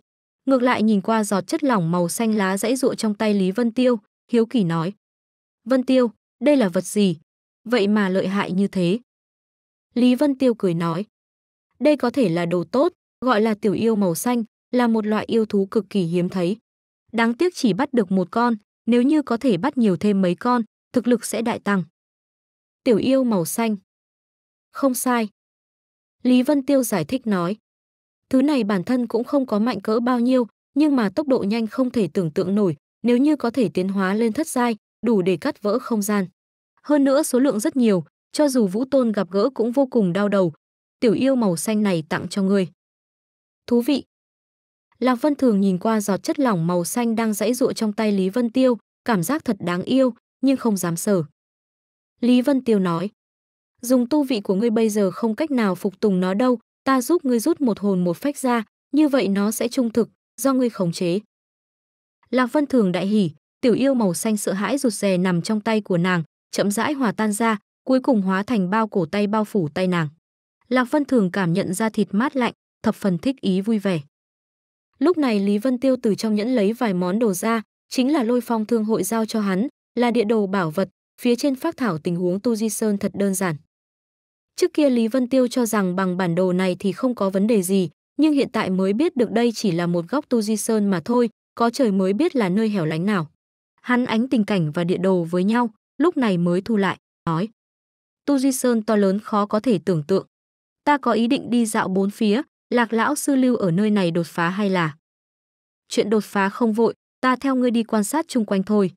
Speaker 1: ngược lại nhìn qua giọt chất lỏng màu xanh lá dãy dụa trong tay Lý Vân Tiêu, hiếu kỳ nói: "Vân Tiêu, đây là vật gì? Vậy mà lợi hại như thế?" Lý Vân Tiêu cười nói: "Đây có thể là đồ tốt, gọi là tiểu yêu màu xanh, là một loại yêu thú cực kỳ hiếm thấy. Đáng tiếc chỉ bắt được một con, nếu như có thể bắt nhiều thêm mấy con, thực lực sẽ đại tăng. Tiểu yêu màu xanh. Không sai. Lý Vân Tiêu giải thích nói. Thứ này bản thân cũng không có mạnh cỡ bao nhiêu, nhưng mà tốc độ nhanh không thể tưởng tượng nổi, nếu như có thể tiến hóa lên thất giai, đủ để cắt vỡ không gian. Hơn nữa số lượng rất nhiều, cho dù Vũ Tôn gặp gỡ cũng vô cùng đau đầu. Tiểu yêu màu xanh này tặng cho ngươi. Thú vị, Lạc Vân Thường nhìn qua giọt chất lỏng màu xanh đang dãy dụa trong tay Lý Vân Tiêu, cảm giác thật đáng yêu, nhưng không dám sờ. Lý Vân Tiêu nói, dùng tu vị của ngươi bây giờ không cách nào phục tùng nó đâu, ta giúp ngươi rút một hồn một phách ra, như vậy nó sẽ trung thực, do ngươi khống chế. Lạc Vân Thường đại hỉ, tiểu yêu màu xanh sợ hãi rụt rè nằm trong tay của nàng, chậm rãi hòa tan ra, cuối cùng hóa thành bao cổ tay bao phủ tay nàng. Lạc Vân Thường cảm nhận ra thịt mát lạnh, thập phần thích ý vui vẻ. Lúc này Lý Vân Tiêu từ trong nhẫn lấy vài món đồ ra, chính là lôi phong thương hội giao cho hắn, là địa đồ bảo vật, phía trên phác thảo tình huống Tu Di Sơn thật đơn giản. Trước kia Lý Vân Tiêu cho rằng bằng bản đồ này thì không có vấn đề gì, nhưng hiện tại mới biết được đây chỉ là một góc Tu Di Sơn mà thôi, có trời mới biết là nơi hẻo lánh nào. Hắn ánh tình cảnh và địa đồ với nhau, lúc này mới thu lại, nói. Tu Di Sơn to lớn khó có thể tưởng tượng. Ta có ý định đi dạo bốn phía, Lạc lão sư lưu ở nơi này đột phá hay là? Chuyện đột phá không vội, ta theo ngươi đi quan sát chung quanh thôi.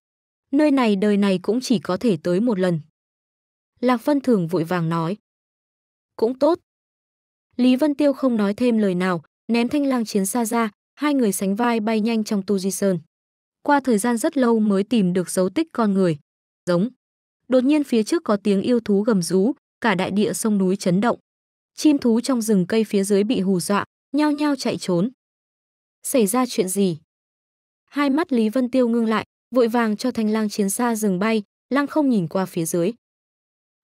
Speaker 1: Nơi này đời này cũng chỉ có thể tới một lần. Lạc Vân Thường vội vàng nói. Cũng tốt. Lý Vân Tiêu không nói thêm lời nào, ném thanh lang chiến xa ra, hai người sánh vai bay nhanh trong tu di sơn. Qua thời gian rất lâu mới tìm được dấu tích con người. Giống. Đột nhiên phía trước có tiếng yêu thú gầm rú, cả đại địa sông núi chấn động chim thú trong rừng cây phía dưới bị hù dọa, nhao nhao chạy trốn. Xảy ra chuyện gì? Hai mắt Lý Vân Tiêu ngưng lại, vội vàng cho thanh lang chiến xa rừng bay, lang không nhìn qua phía dưới.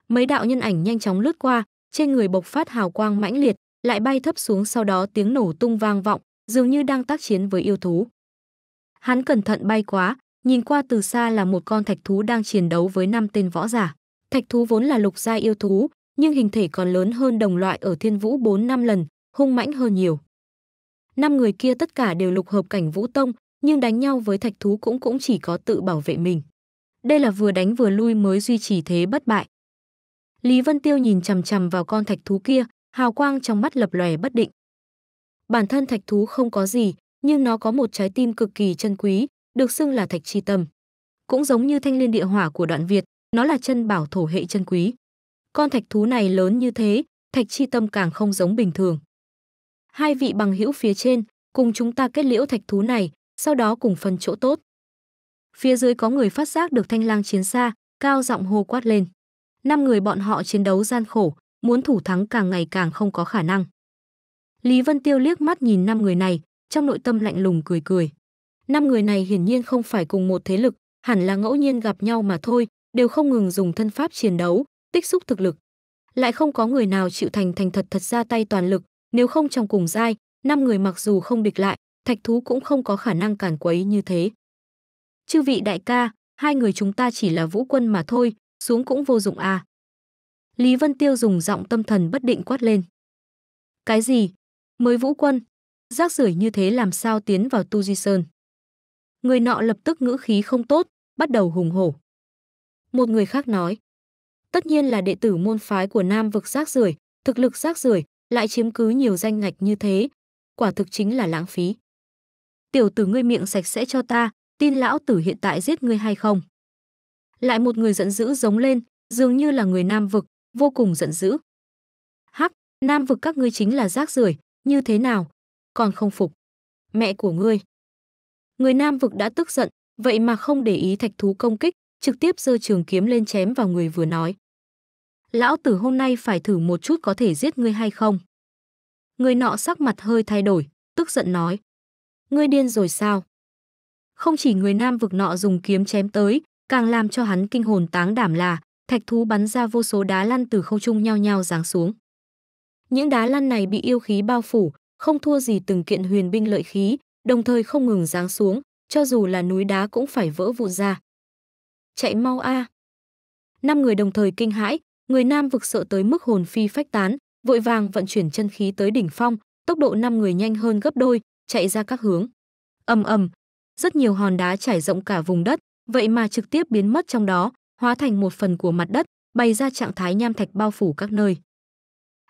Speaker 1: Mấy đạo nhân ảnh nhanh chóng lướt qua, trên người bộc phát hào quang mãnh liệt, lại bay thấp xuống sau đó tiếng nổ tung vang vọng, dường như đang tác chiến với yêu thú. Hắn cẩn thận bay quá, nhìn qua từ xa là một con thạch thú đang chiến đấu với năm tên võ giả. Thạch thú vốn là lục gia yêu thú, nhưng hình thể còn lớn hơn đồng loại ở Thiên Vũ 4 năm lần, hung mãnh hơn nhiều. Năm người kia tất cả đều lục hợp cảnh Vũ Tông, nhưng đánh nhau với thạch thú cũng cũng chỉ có tự bảo vệ mình. Đây là vừa đánh vừa lui mới duy trì thế bất bại. Lý Vân Tiêu nhìn chằm chằm vào con thạch thú kia, hào quang trong mắt lập lòe bất định. Bản thân thạch thú không có gì, nhưng nó có một trái tim cực kỳ chân quý, được xưng là thạch chi tâm. Cũng giống như thanh liên địa hỏa của đoạn Việt, nó là chân bảo thổ hệ chân quý. Con thạch thú này lớn như thế, thạch chi tâm càng không giống bình thường. Hai vị bằng hữu phía trên, cùng chúng ta kết liễu thạch thú này, sau đó cùng phân chỗ tốt. Phía dưới có người phát giác được thanh lang chiến xa, cao giọng hô quát lên. Năm người bọn họ chiến đấu gian khổ, muốn thủ thắng càng ngày càng không có khả năng. Lý Vân Tiêu liếc mắt nhìn năm người này, trong nội tâm lạnh lùng cười cười. Năm người này hiển nhiên không phải cùng một thế lực, hẳn là ngẫu nhiên gặp nhau mà thôi, đều không ngừng dùng thân pháp chiến đấu, tích xúc thực lực. Lại không có người nào chịu thành thành thật thật ra tay toàn lực, nếu không trong cùng giai, năm người mặc dù không địch lại, thạch thú cũng không có khả năng cản quấy như thế. Chư vị đại ca, hai người chúng ta chỉ là vũ quân mà thôi, xuống cũng vô dụng à. Lý Vân Tiêu dùng giọng tâm thần bất định quát lên. Cái gì? Mới vũ quân? Rác rưởi như thế làm sao tiến vào Tu Di Sơn? Người nọ lập tức ngữ khí không tốt, bắt đầu hùng hổ. Một người khác nói tất nhiên là đệ tử môn phái của Nam vực rác rưởi, thực lực rác rưởi lại chiếm cứ nhiều danh ngạch như thế, quả thực chính là lãng phí. Tiểu tử ngươi miệng sạch sẽ cho ta, tin lão tử hiện tại giết ngươi hay không? Lại một người giận dữ giống lên, dường như là người Nam vực, vô cùng giận dữ. Hắc, Nam vực các ngươi chính là rác rưởi, như thế nào? Còn không phục. Mẹ của ngươi. Người Nam vực đã tức giận, vậy mà không để ý thạch thú công kích, trực tiếp giơ trường kiếm lên chém vào người vừa nói lão tử hôm nay phải thử một chút có thể giết ngươi hay không. Người nọ sắc mặt hơi thay đổi, tức giận nói. Ngươi điên rồi sao? Không chỉ người nam vực nọ dùng kiếm chém tới, càng làm cho hắn kinh hồn táng đảm là thạch thú bắn ra vô số đá lăn từ không trung nhao nhao giáng xuống. Những đá lăn này bị yêu khí bao phủ, không thua gì từng kiện huyền binh lợi khí, đồng thời không ngừng giáng xuống, cho dù là núi đá cũng phải vỡ vụn ra. Chạy mau a. À. Năm người đồng thời kinh hãi, người nam vực sợ tới mức hồn phi phách tán, vội vàng vận chuyển chân khí tới đỉnh phong, tốc độ năm người nhanh hơn gấp đôi, chạy ra các hướng. Ầm ầm, rất nhiều hòn đá trải rộng cả vùng đất, vậy mà trực tiếp biến mất trong đó, hóa thành một phần của mặt đất, bày ra trạng thái nham thạch bao phủ các nơi.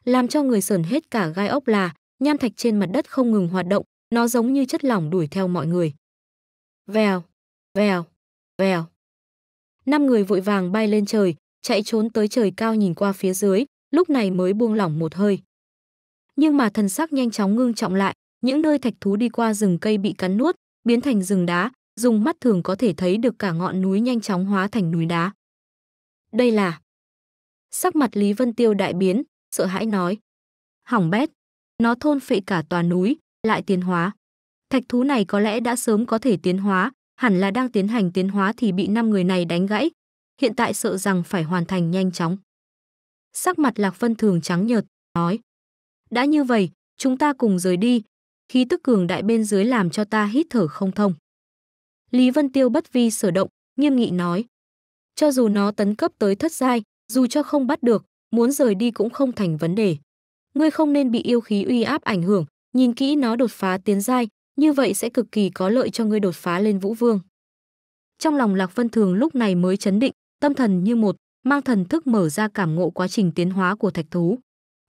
Speaker 1: Làm cho người sờn hết cả gai ốc là, nham thạch trên mặt đất không ngừng hoạt động, nó giống như chất lỏng đuổi theo mọi người. Vèo, vèo, vèo. Năm người vội vàng bay lên trời, chạy trốn tới trời cao nhìn qua phía dưới, lúc này mới buông lỏng một hơi. Nhưng mà thần sắc nhanh chóng ngưng trọng lại, những nơi thạch thú đi qua rừng cây bị cắn nuốt, biến thành rừng đá, dùng mắt thường có thể thấy được cả ngọn núi nhanh chóng hóa thành núi đá. Đây là Sắc mặt Lý Vân Tiêu đại biến, sợ hãi nói. Hỏng bét, nó thôn phệ cả tòa núi, lại tiến hóa. Thạch thú này có lẽ đã sớm có thể tiến hóa, hẳn là đang tiến hành tiến hóa thì bị năm người này đánh gãy, hiện tại sợ rằng phải hoàn thành nhanh chóng. Sắc mặt Lạc Vân Thường trắng nhợt, nói. Đã như vậy, chúng ta cùng rời đi. Khí tức cường đại bên dưới làm cho ta hít thở không thông. Lý Vân Tiêu bất vi sở động, nghiêm nghị nói. Cho dù nó tấn cấp tới thất giai, dù cho không bắt được, muốn rời đi cũng không thành vấn đề. Ngươi không nên bị yêu khí uy áp ảnh hưởng, nhìn kỹ nó đột phá tiến giai, như vậy sẽ cực kỳ có lợi cho ngươi đột phá lên vũ vương. Trong lòng Lạc Vân Thường lúc này mới chấn định, tâm thần như một, mang thần thức mở ra cảm ngộ quá trình tiến hóa của thạch thú.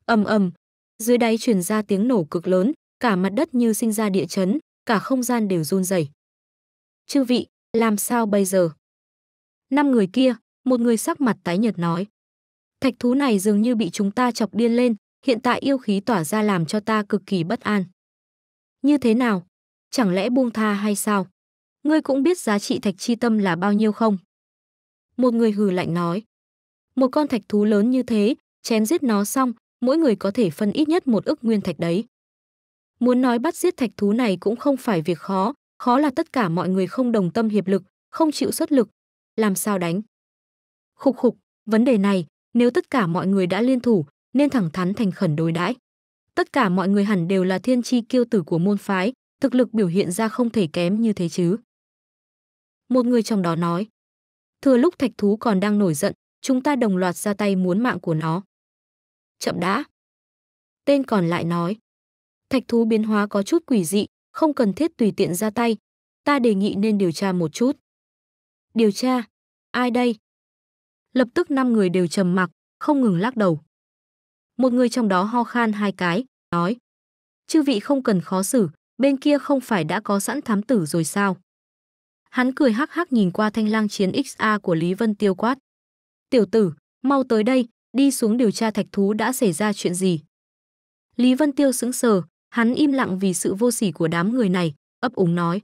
Speaker 1: Ầm ầm, dưới đáy truyền ra tiếng nổ cực lớn, cả mặt đất như sinh ra địa chấn, cả không gian đều run rẩy. "Chư vị, làm sao bây giờ?" Năm người kia, một người sắc mặt tái nhợt nói. "Thạch thú này dường như bị chúng ta chọc điên lên, hiện tại yêu khí tỏa ra làm cho ta cực kỳ bất an." "Như thế nào? Chẳng lẽ buông tha hay sao? Ngươi cũng biết giá trị thạch chi tâm là bao nhiêu không?" một người hừ lạnh nói. Một con thạch thú lớn như thế, chém giết nó xong, mỗi người có thể phân ít nhất một ức nguyên thạch đấy. Muốn nói bắt giết thạch thú này cũng không phải việc khó, khó là tất cả mọi người không đồng tâm hiệp lực, không chịu xuất lực, làm sao đánh. Khục khục, vấn đề này, nếu tất cả mọi người đã liên thủ, nên thẳng thắn thành khẩn đối đãi. Tất cả mọi người hẳn đều là thiên chi kiêu tử của môn phái, thực lực biểu hiện ra không thể kém như thế chứ. Một người trong đó nói, Thừa lúc thạch thú còn đang nổi giận, chúng ta đồng loạt ra tay muốn mạng của nó. Chậm đã. Tên còn lại nói. Thạch thú biến hóa có chút quỷ dị, không cần thiết tùy tiện ra tay. Ta đề nghị nên điều tra một chút. Điều tra? Ai đây? Lập tức năm người đều trầm mặc, không ngừng lắc đầu. Một người trong đó ho khan hai cái, nói. Chư vị không cần khó xử, bên kia không phải đã có sẵn thám tử rồi sao? Hắn cười hắc hắc nhìn qua thanh lang chiến XA của Lý Vân Tiêu quát. Tiểu tử, mau tới đây, đi xuống điều tra thạch thú đã xảy ra chuyện gì. Lý Vân Tiêu sững sờ, hắn im lặng vì sự vô sỉ của đám người này, ấp úng nói.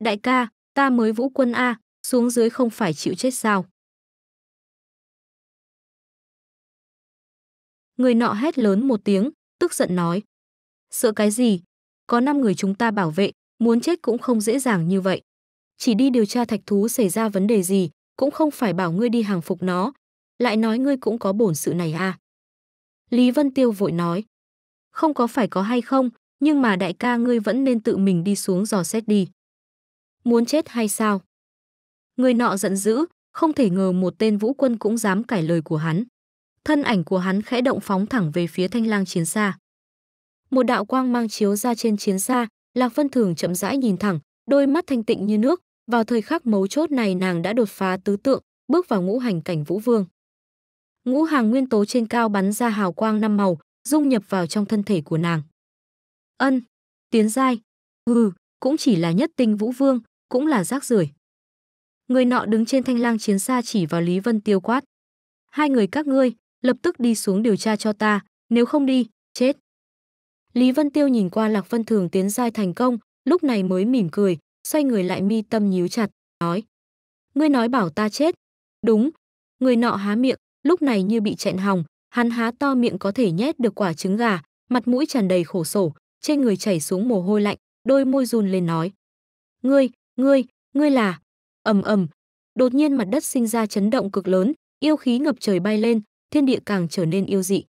Speaker 1: Đại ca, ta mới vũ quân A, xuống dưới không phải chịu chết sao.
Speaker 2: Người nọ hét lớn một
Speaker 1: tiếng, tức giận nói. Sợ cái gì? Có năm người chúng ta bảo vệ, muốn chết cũng không dễ dàng như vậy chỉ đi điều tra thạch thú xảy ra vấn đề gì, cũng không phải bảo ngươi đi hàng phục nó. Lại nói ngươi cũng có bổn sự này à. Lý Vân Tiêu vội nói. Không có phải có hay không, nhưng mà đại ca ngươi vẫn nên tự mình đi xuống dò xét đi. Muốn chết hay sao? Người nọ giận dữ, không thể ngờ một tên vũ quân cũng dám cải lời của hắn. Thân ảnh của hắn khẽ động phóng thẳng về phía thanh lang chiến xa. Một đạo quang mang chiếu ra trên chiến xa, Lạc Vân Thường chậm rãi nhìn thẳng, đôi mắt thanh tịnh như nước, vào thời khắc mấu chốt này nàng đã đột phá tứ tượng, bước vào ngũ hành cảnh vũ vương. Ngũ hàng nguyên tố trên cao bắn ra hào quang năm màu, dung nhập vào trong thân thể của nàng. Ân, tiến giai, ừ, cũng chỉ là nhất tinh vũ vương, cũng là rác rưởi. Người nọ đứng trên thanh lang chiến xa chỉ vào Lý Vân Tiêu quát. Hai người các ngươi, lập tức đi xuống điều tra cho ta, nếu không đi, chết. Lý Vân Tiêu nhìn qua Lạc Vân Thường tiến giai thành công, lúc này mới mỉm cười, xoay người lại mi tâm nhíu chặt, nói. Ngươi nói bảo ta chết. Đúng. Người nọ há miệng, lúc này như bị chẹn hỏng, hắn há to miệng có thể nhét được quả trứng gà, mặt mũi tràn đầy khổ sổ, trên người chảy xuống mồ hôi lạnh, đôi môi run lên nói. Ngươi, ngươi, ngươi là... ầm ầm Đột nhiên mặt đất sinh ra chấn động cực lớn, yêu khí ngập trời bay lên, thiên địa càng trở nên yêu dị.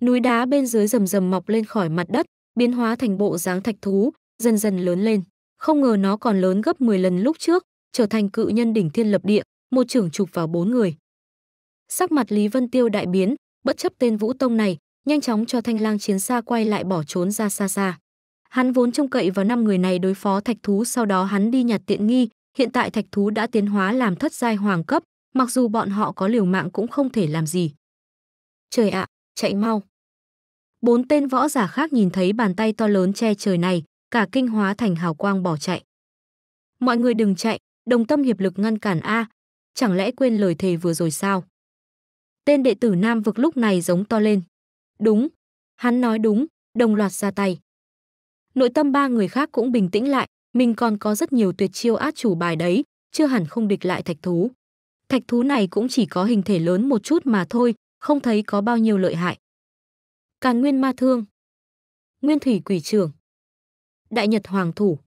Speaker 1: Núi đá bên dưới rầm rầm mọc lên khỏi mặt đất, biến hóa thành bộ dáng thạch thú, dần dần lớn lên không ngờ nó còn lớn gấp 10 lần lúc trước, trở thành cự nhân đỉnh thiên lập địa, một trưởng chụp vào bốn người. Sắc mặt Lý Vân Tiêu đại biến, bất chấp tên Vũ Tông này, nhanh chóng cho thanh lang chiến xa quay lại bỏ trốn ra xa xa. Hắn vốn trông cậy vào năm người này đối phó thạch thú sau đó hắn đi nhặt tiện nghi, hiện tại thạch thú đã tiến hóa làm thất giai hoàng cấp, mặc dù bọn họ có liều mạng cũng không thể làm gì. Trời ạ, chạy mau. Bốn tên võ giả khác nhìn thấy bàn tay to lớn che trời này, cả kinh hóa thành hào quang bỏ chạy. Mọi người đừng chạy, đồng tâm hiệp lực ngăn cản A, chẳng lẽ quên lời thề vừa rồi sao? Tên đệ tử Nam vực lúc này giống to lên. Đúng, hắn nói đúng, đồng loạt ra tay. Nội tâm ba người khác cũng bình tĩnh lại, mình còn có rất nhiều tuyệt chiêu át chủ bài đấy, chưa hẳn không địch lại thạch thú. Thạch thú này cũng chỉ có hình thể lớn một chút mà thôi, không thấy có bao nhiêu lợi hại. Càn Nguyên Ma Thương Nguyên Thủy Quỷ Trưởng Đại Nhật Hoàng Thủ.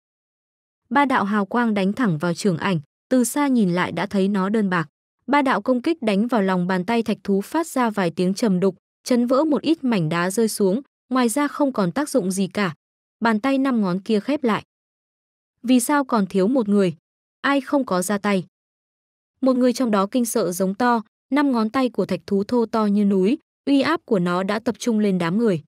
Speaker 1: Ba đạo hào quang đánh thẳng vào trường ảnh, từ xa nhìn lại đã thấy nó đơn bạc. Ba đạo công kích đánh vào lòng bàn tay thạch thú phát ra vài tiếng trầm đục, chấn vỡ một ít mảnh đá rơi xuống, ngoài ra không còn tác dụng gì cả. Bàn tay năm ngón kia khép lại. Vì sao còn thiếu một người? Ai không có ra tay? Một người trong đó kinh sợ giống to, năm ngón tay của thạch thú thô to như núi, uy áp của nó đã tập trung lên đám người.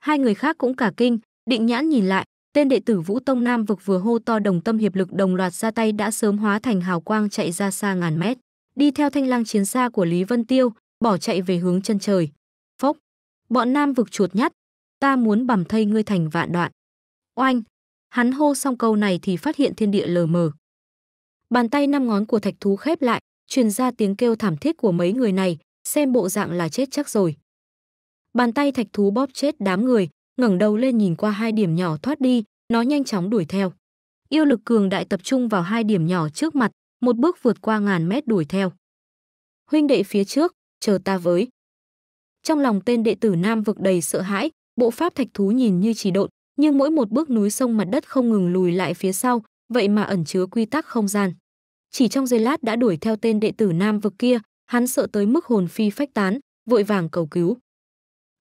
Speaker 1: Hai người khác cũng cả kinh, định nhãn nhìn lại, Tên đệ tử Vũ Tông Nam vực vừa hô to đồng tâm hiệp lực đồng loạt ra tay đã sớm hóa thành hào quang chạy ra xa ngàn mét, đi theo thanh lang chiến xa của Lý Vân Tiêu, bỏ chạy về hướng chân trời. Phốc, bọn Nam vực chuột nhắt, ta muốn bầm thây ngươi thành vạn đoạn. Oanh, hắn hô xong câu này thì phát hiện thiên địa lờ mờ. Bàn tay năm ngón của thạch thú khép lại, truyền ra tiếng kêu thảm thiết của mấy người này, xem bộ dạng là chết chắc rồi. Bàn tay thạch thú bóp chết đám người, ngẩng đầu lên nhìn qua hai điểm nhỏ thoát đi, nó nhanh chóng đuổi theo. Yêu lực cường đại tập trung vào hai điểm nhỏ trước mặt, một bước vượt qua ngàn mét đuổi theo. Huynh đệ phía trước, chờ ta với. Trong lòng tên đệ tử nam vực đầy sợ hãi, bộ pháp thạch thú nhìn như chỉ độn, nhưng mỗi một bước núi sông mặt đất không ngừng lùi lại phía sau, vậy mà ẩn chứa quy tắc không gian. Chỉ trong giây lát đã đuổi theo tên đệ tử nam vực kia, hắn sợ tới mức hồn phi phách tán, vội vàng cầu cứu.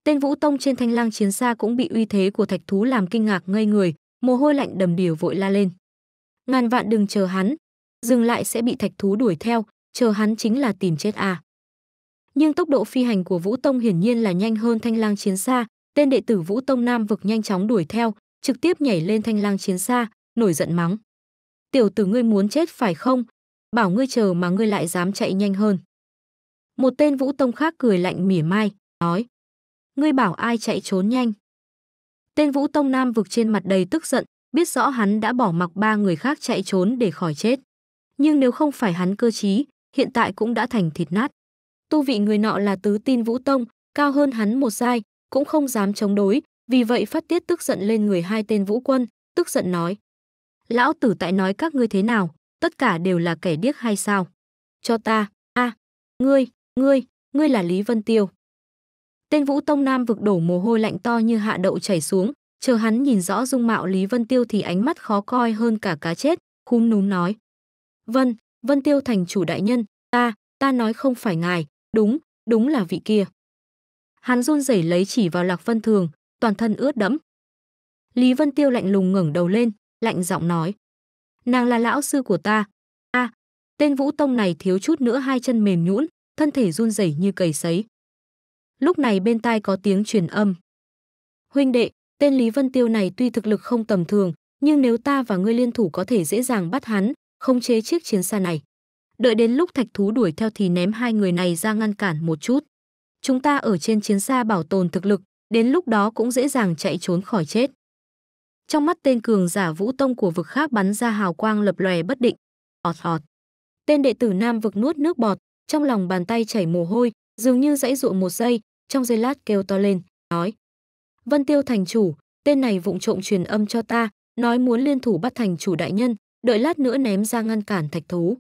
Speaker 1: Tên Vũ Tông trên thanh lang chiến xa cũng bị uy thế của thạch thú làm kinh ngạc ngây người, mồ hôi lạnh đầm đìa vội la lên. Ngàn vạn đừng chờ hắn, dừng lại sẽ bị thạch thú đuổi theo, chờ hắn chính là tìm chết à. Nhưng tốc độ phi hành của Vũ Tông hiển nhiên là nhanh hơn thanh lang chiến xa, tên đệ tử Vũ Tông Nam vực nhanh chóng đuổi theo, trực tiếp nhảy lên thanh lang chiến xa, nổi giận mắng. Tiểu tử ngươi muốn chết phải không? Bảo ngươi chờ mà ngươi lại dám chạy nhanh hơn. Một tên Vũ Tông khác cười lạnh mỉa mai, nói ngươi bảo ai chạy trốn nhanh. Tên Vũ Tông Nam vực trên mặt đầy tức giận, biết rõ hắn đã bỏ mặc ba người khác chạy trốn để khỏi chết. Nhưng nếu không phải hắn cơ trí, hiện tại cũng đã thành thịt nát. Tu vị người nọ là tứ tin Vũ Tông, cao hơn hắn một giai, cũng không dám chống đối, vì vậy phát tiết tức giận lên người hai tên Vũ Quân, tức giận nói. Lão tử tại nói các ngươi thế nào, tất cả đều là kẻ điếc hay sao? Cho ta, a ngươi, ngươi, ngươi là Lý Vân Tiêu. Tên Vũ Tông Nam vực đổ mồ hôi lạnh to như hạ đậu chảy xuống, chờ hắn nhìn rõ dung mạo Lý Vân Tiêu thì ánh mắt khó coi hơn cả cá chết, khúm núm nói. Vân, Vân Tiêu thành chủ đại nhân, ta, ta nói không phải ngài, đúng, đúng là vị kia. Hắn run rẩy lấy chỉ vào Lạc Vân Thường, toàn thân ướt đẫm. Lý Vân Tiêu lạnh lùng ngẩng đầu lên, lạnh giọng nói. Nàng là lão sư của ta. a à, tên Vũ Tông này thiếu chút nữa hai chân mềm nhũn, thân thể run rẩy như cầy sấy lúc này bên tai có tiếng truyền âm. Huynh đệ, tên Lý Vân Tiêu này tuy thực lực không tầm thường, nhưng nếu ta và ngươi liên thủ có thể dễ dàng bắt hắn, không chế chiếc chiến xa này. Đợi đến lúc thạch thú đuổi theo thì ném hai người này ra ngăn cản một chút. Chúng ta ở trên chiến xa bảo tồn thực lực, đến lúc đó cũng dễ dàng chạy trốn khỏi chết. Trong mắt tên cường giả vũ tông của vực khác bắn ra hào quang lập lòe bất định. ọt ọt. Tên đệ tử nam vực nuốt nước bọt, trong lòng bàn tay chảy mồ hôi, dường như dãy dụa một giây, trong giây lát kêu to lên, nói. Vân Tiêu thành chủ, tên này vụng trộm truyền âm cho ta, nói muốn liên thủ bắt thành chủ đại nhân, đợi lát nữa ném ra ngăn cản thạch thú.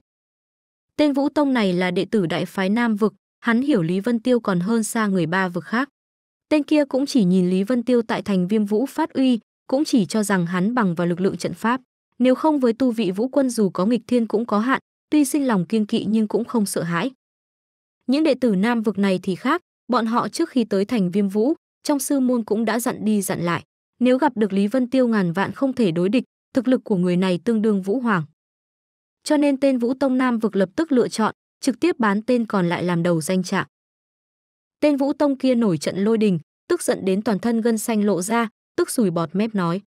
Speaker 1: Tên Vũ Tông này là đệ tử đại phái Nam Vực, hắn hiểu Lý Vân Tiêu còn hơn xa người ba vực khác. Tên kia cũng chỉ nhìn Lý Vân Tiêu tại thành viêm vũ phát uy, cũng chỉ cho rằng hắn bằng vào lực lượng trận pháp. Nếu không với tu vị vũ quân dù có nghịch thiên cũng có hạn, tuy sinh lòng kiên kỵ nhưng cũng không sợ hãi. Những đệ tử Nam vực này thì khác, Bọn họ trước khi tới thành Viêm Vũ, trong sư môn cũng đã dặn đi dặn lại, nếu gặp được Lý Vân Tiêu ngàn vạn không thể đối địch, thực lực của người này tương đương Vũ Hoàng. Cho nên tên Vũ Tông Nam vực lập tức lựa chọn, trực tiếp bán tên còn lại làm đầu danh trạng. Tên Vũ Tông kia nổi trận lôi đình, tức giận đến toàn thân gân xanh lộ ra, tức sùi bọt mép nói: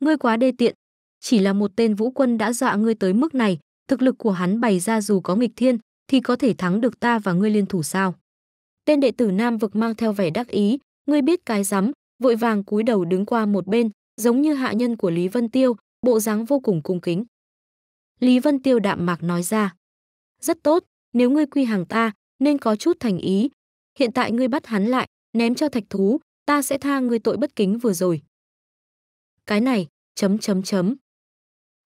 Speaker 1: "Ngươi quá đê tiện, chỉ là một tên vũ quân đã dọa ngươi tới mức này, thực lực của hắn bày ra dù có nghịch thiên thì có thể thắng được ta và ngươi liên thủ sao?" tên đệ tử nam vực mang theo vẻ đắc ý, ngươi biết cái rắm, vội vàng cúi đầu đứng qua một bên, giống như hạ nhân của Lý Vân Tiêu, bộ dáng vô cùng cung kính. Lý Vân Tiêu đạm mạc nói ra, rất tốt, nếu ngươi quy hàng ta, nên có chút thành ý. Hiện tại ngươi bắt hắn lại, ném cho thạch thú, ta sẽ tha ngươi tội bất kính vừa rồi. Cái này, chấm chấm chấm.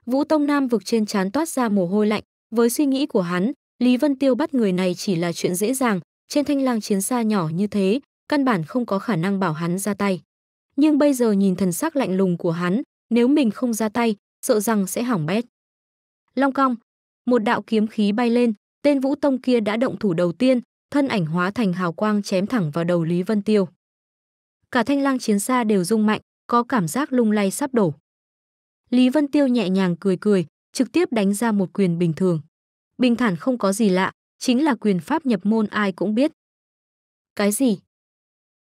Speaker 1: Vũ Tông Nam vực trên chán toát ra mồ hôi lạnh, với suy nghĩ của hắn, Lý Vân Tiêu bắt người này chỉ là chuyện dễ dàng, trên thanh lang chiến xa nhỏ như thế, căn bản không có khả năng bảo hắn ra tay. Nhưng bây giờ nhìn thần sắc lạnh lùng của hắn, nếu mình không ra tay, sợ rằng sẽ hỏng bét. Long cong, một đạo kiếm khí bay lên, tên Vũ Tông kia đã động thủ đầu tiên, thân ảnh hóa thành hào quang chém thẳng vào đầu Lý Vân Tiêu. Cả thanh lang chiến xa đều rung mạnh, có cảm giác lung lay sắp đổ. Lý Vân Tiêu nhẹ nhàng cười cười, trực tiếp đánh ra một quyền bình thường. Bình thản không có gì lạ, chính là quyền pháp nhập môn ai cũng biết. Cái gì?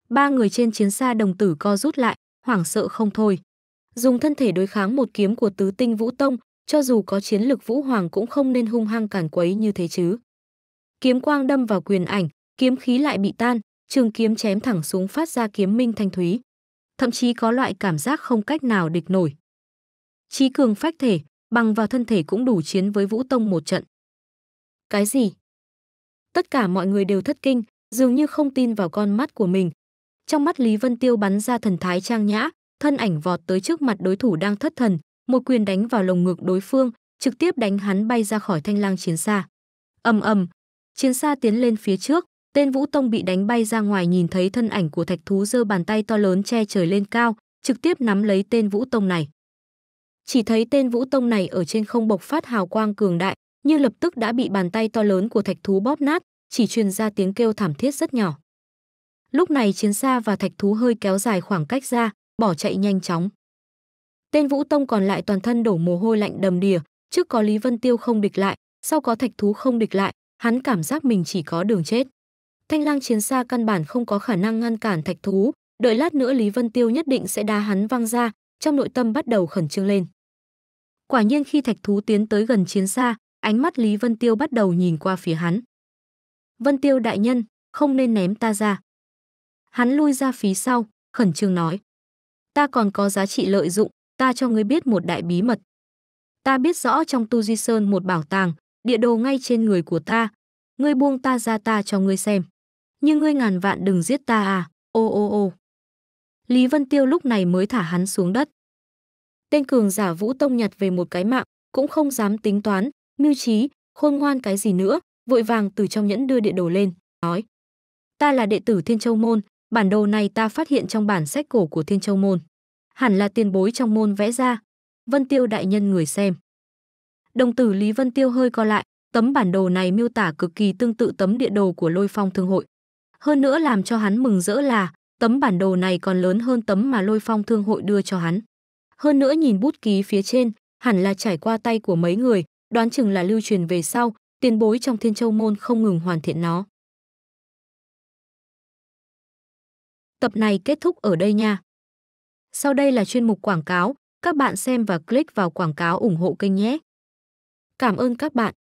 Speaker 1: Ba người trên chiến xa đồng tử co rút lại, hoảng sợ không thôi. Dùng thân thể đối kháng một kiếm của tứ tinh Vũ Tông, cho dù có chiến lực Vũ Hoàng cũng không nên hung hăng cản quấy như thế chứ. Kiếm quang đâm vào quyền ảnh, kiếm khí lại bị tan, trường kiếm chém thẳng xuống phát ra kiếm minh thanh thúy. Thậm chí có loại cảm giác không cách nào địch nổi. trí cường phách thể, bằng vào thân thể cũng đủ chiến với Vũ Tông một trận. Cái gì? Tất cả mọi người đều thất kinh, dường như không tin vào con mắt của mình. Trong mắt Lý Vân Tiêu bắn ra thần thái trang nhã, thân ảnh vọt tới trước mặt đối thủ đang thất thần, một quyền đánh vào lồng ngực đối phương, trực tiếp đánh hắn bay ra khỏi thanh lang chiến xa. Ầm ầm, chiến xa tiến lên phía trước, tên Vũ Tông bị đánh bay ra ngoài nhìn thấy thân ảnh của Thạch Thú giơ bàn tay to lớn che trời lên cao, trực tiếp nắm lấy tên Vũ Tông này. Chỉ thấy tên Vũ Tông này ở trên không bộc phát hào quang cường đại, như lập tức đã bị bàn tay to lớn của thạch thú bóp nát, chỉ truyền ra tiếng kêu thảm thiết rất nhỏ. Lúc này chiến xa và thạch thú hơi kéo dài khoảng cách ra, bỏ chạy nhanh chóng. Tên Vũ Tông còn lại toàn thân đổ mồ hôi lạnh đầm đìa, trước có Lý Vân Tiêu không địch lại, sau có thạch thú không địch lại, hắn cảm giác mình chỉ có đường chết. Thanh lang chiến xa căn bản không có khả năng ngăn cản thạch thú, đợi lát nữa Lý Vân Tiêu nhất định sẽ đá hắn văng ra, trong nội tâm bắt đầu khẩn trương lên. Quả nhiên khi thạch thú tiến tới gần chiến xa, Ánh mắt Lý Vân Tiêu bắt đầu nhìn qua phía hắn. Vân Tiêu đại nhân, không nên ném ta ra. Hắn lui ra phía sau, khẩn trương nói. Ta còn có giá trị lợi dụng, ta cho ngươi biết một đại bí mật. Ta biết rõ trong Tu Di Sơn một bảo tàng, địa đồ ngay trên người của ta. Ngươi buông ta ra ta cho ngươi xem. Nhưng ngươi ngàn vạn đừng giết ta à, ô ô ô. Lý Vân Tiêu lúc này mới thả hắn xuống đất. Tên cường giả Vũ Tông nhặt về một cái mạng, cũng không dám tính toán, mưu trí, khôn ngoan cái gì nữa, vội vàng từ trong nhẫn đưa địa đồ lên, nói. Ta là đệ tử Thiên Châu Môn, bản đồ này ta phát hiện trong bản sách cổ của Thiên Châu Môn. Hẳn là tiền bối trong môn vẽ ra. Vân Tiêu đại nhân người xem. Đồng tử Lý Vân Tiêu hơi co lại, tấm bản đồ này miêu tả cực kỳ tương tự tấm địa đồ của Lôi Phong Thương hội. Hơn nữa làm cho hắn mừng rỡ là tấm bản đồ này còn lớn hơn tấm mà Lôi Phong Thương hội đưa cho hắn. Hơn nữa nhìn bút ký phía trên, hẳn là trải qua tay của mấy người, đoán chừng là lưu truyền về sau, tiền bối trong Thiên Châu môn không ngừng hoàn
Speaker 2: thiện nó. Tập này kết thúc ở đây nha. Sau đây là chuyên mục quảng cáo, các bạn xem và click vào quảng cáo ủng hộ kênh nhé. Cảm ơn các bạn.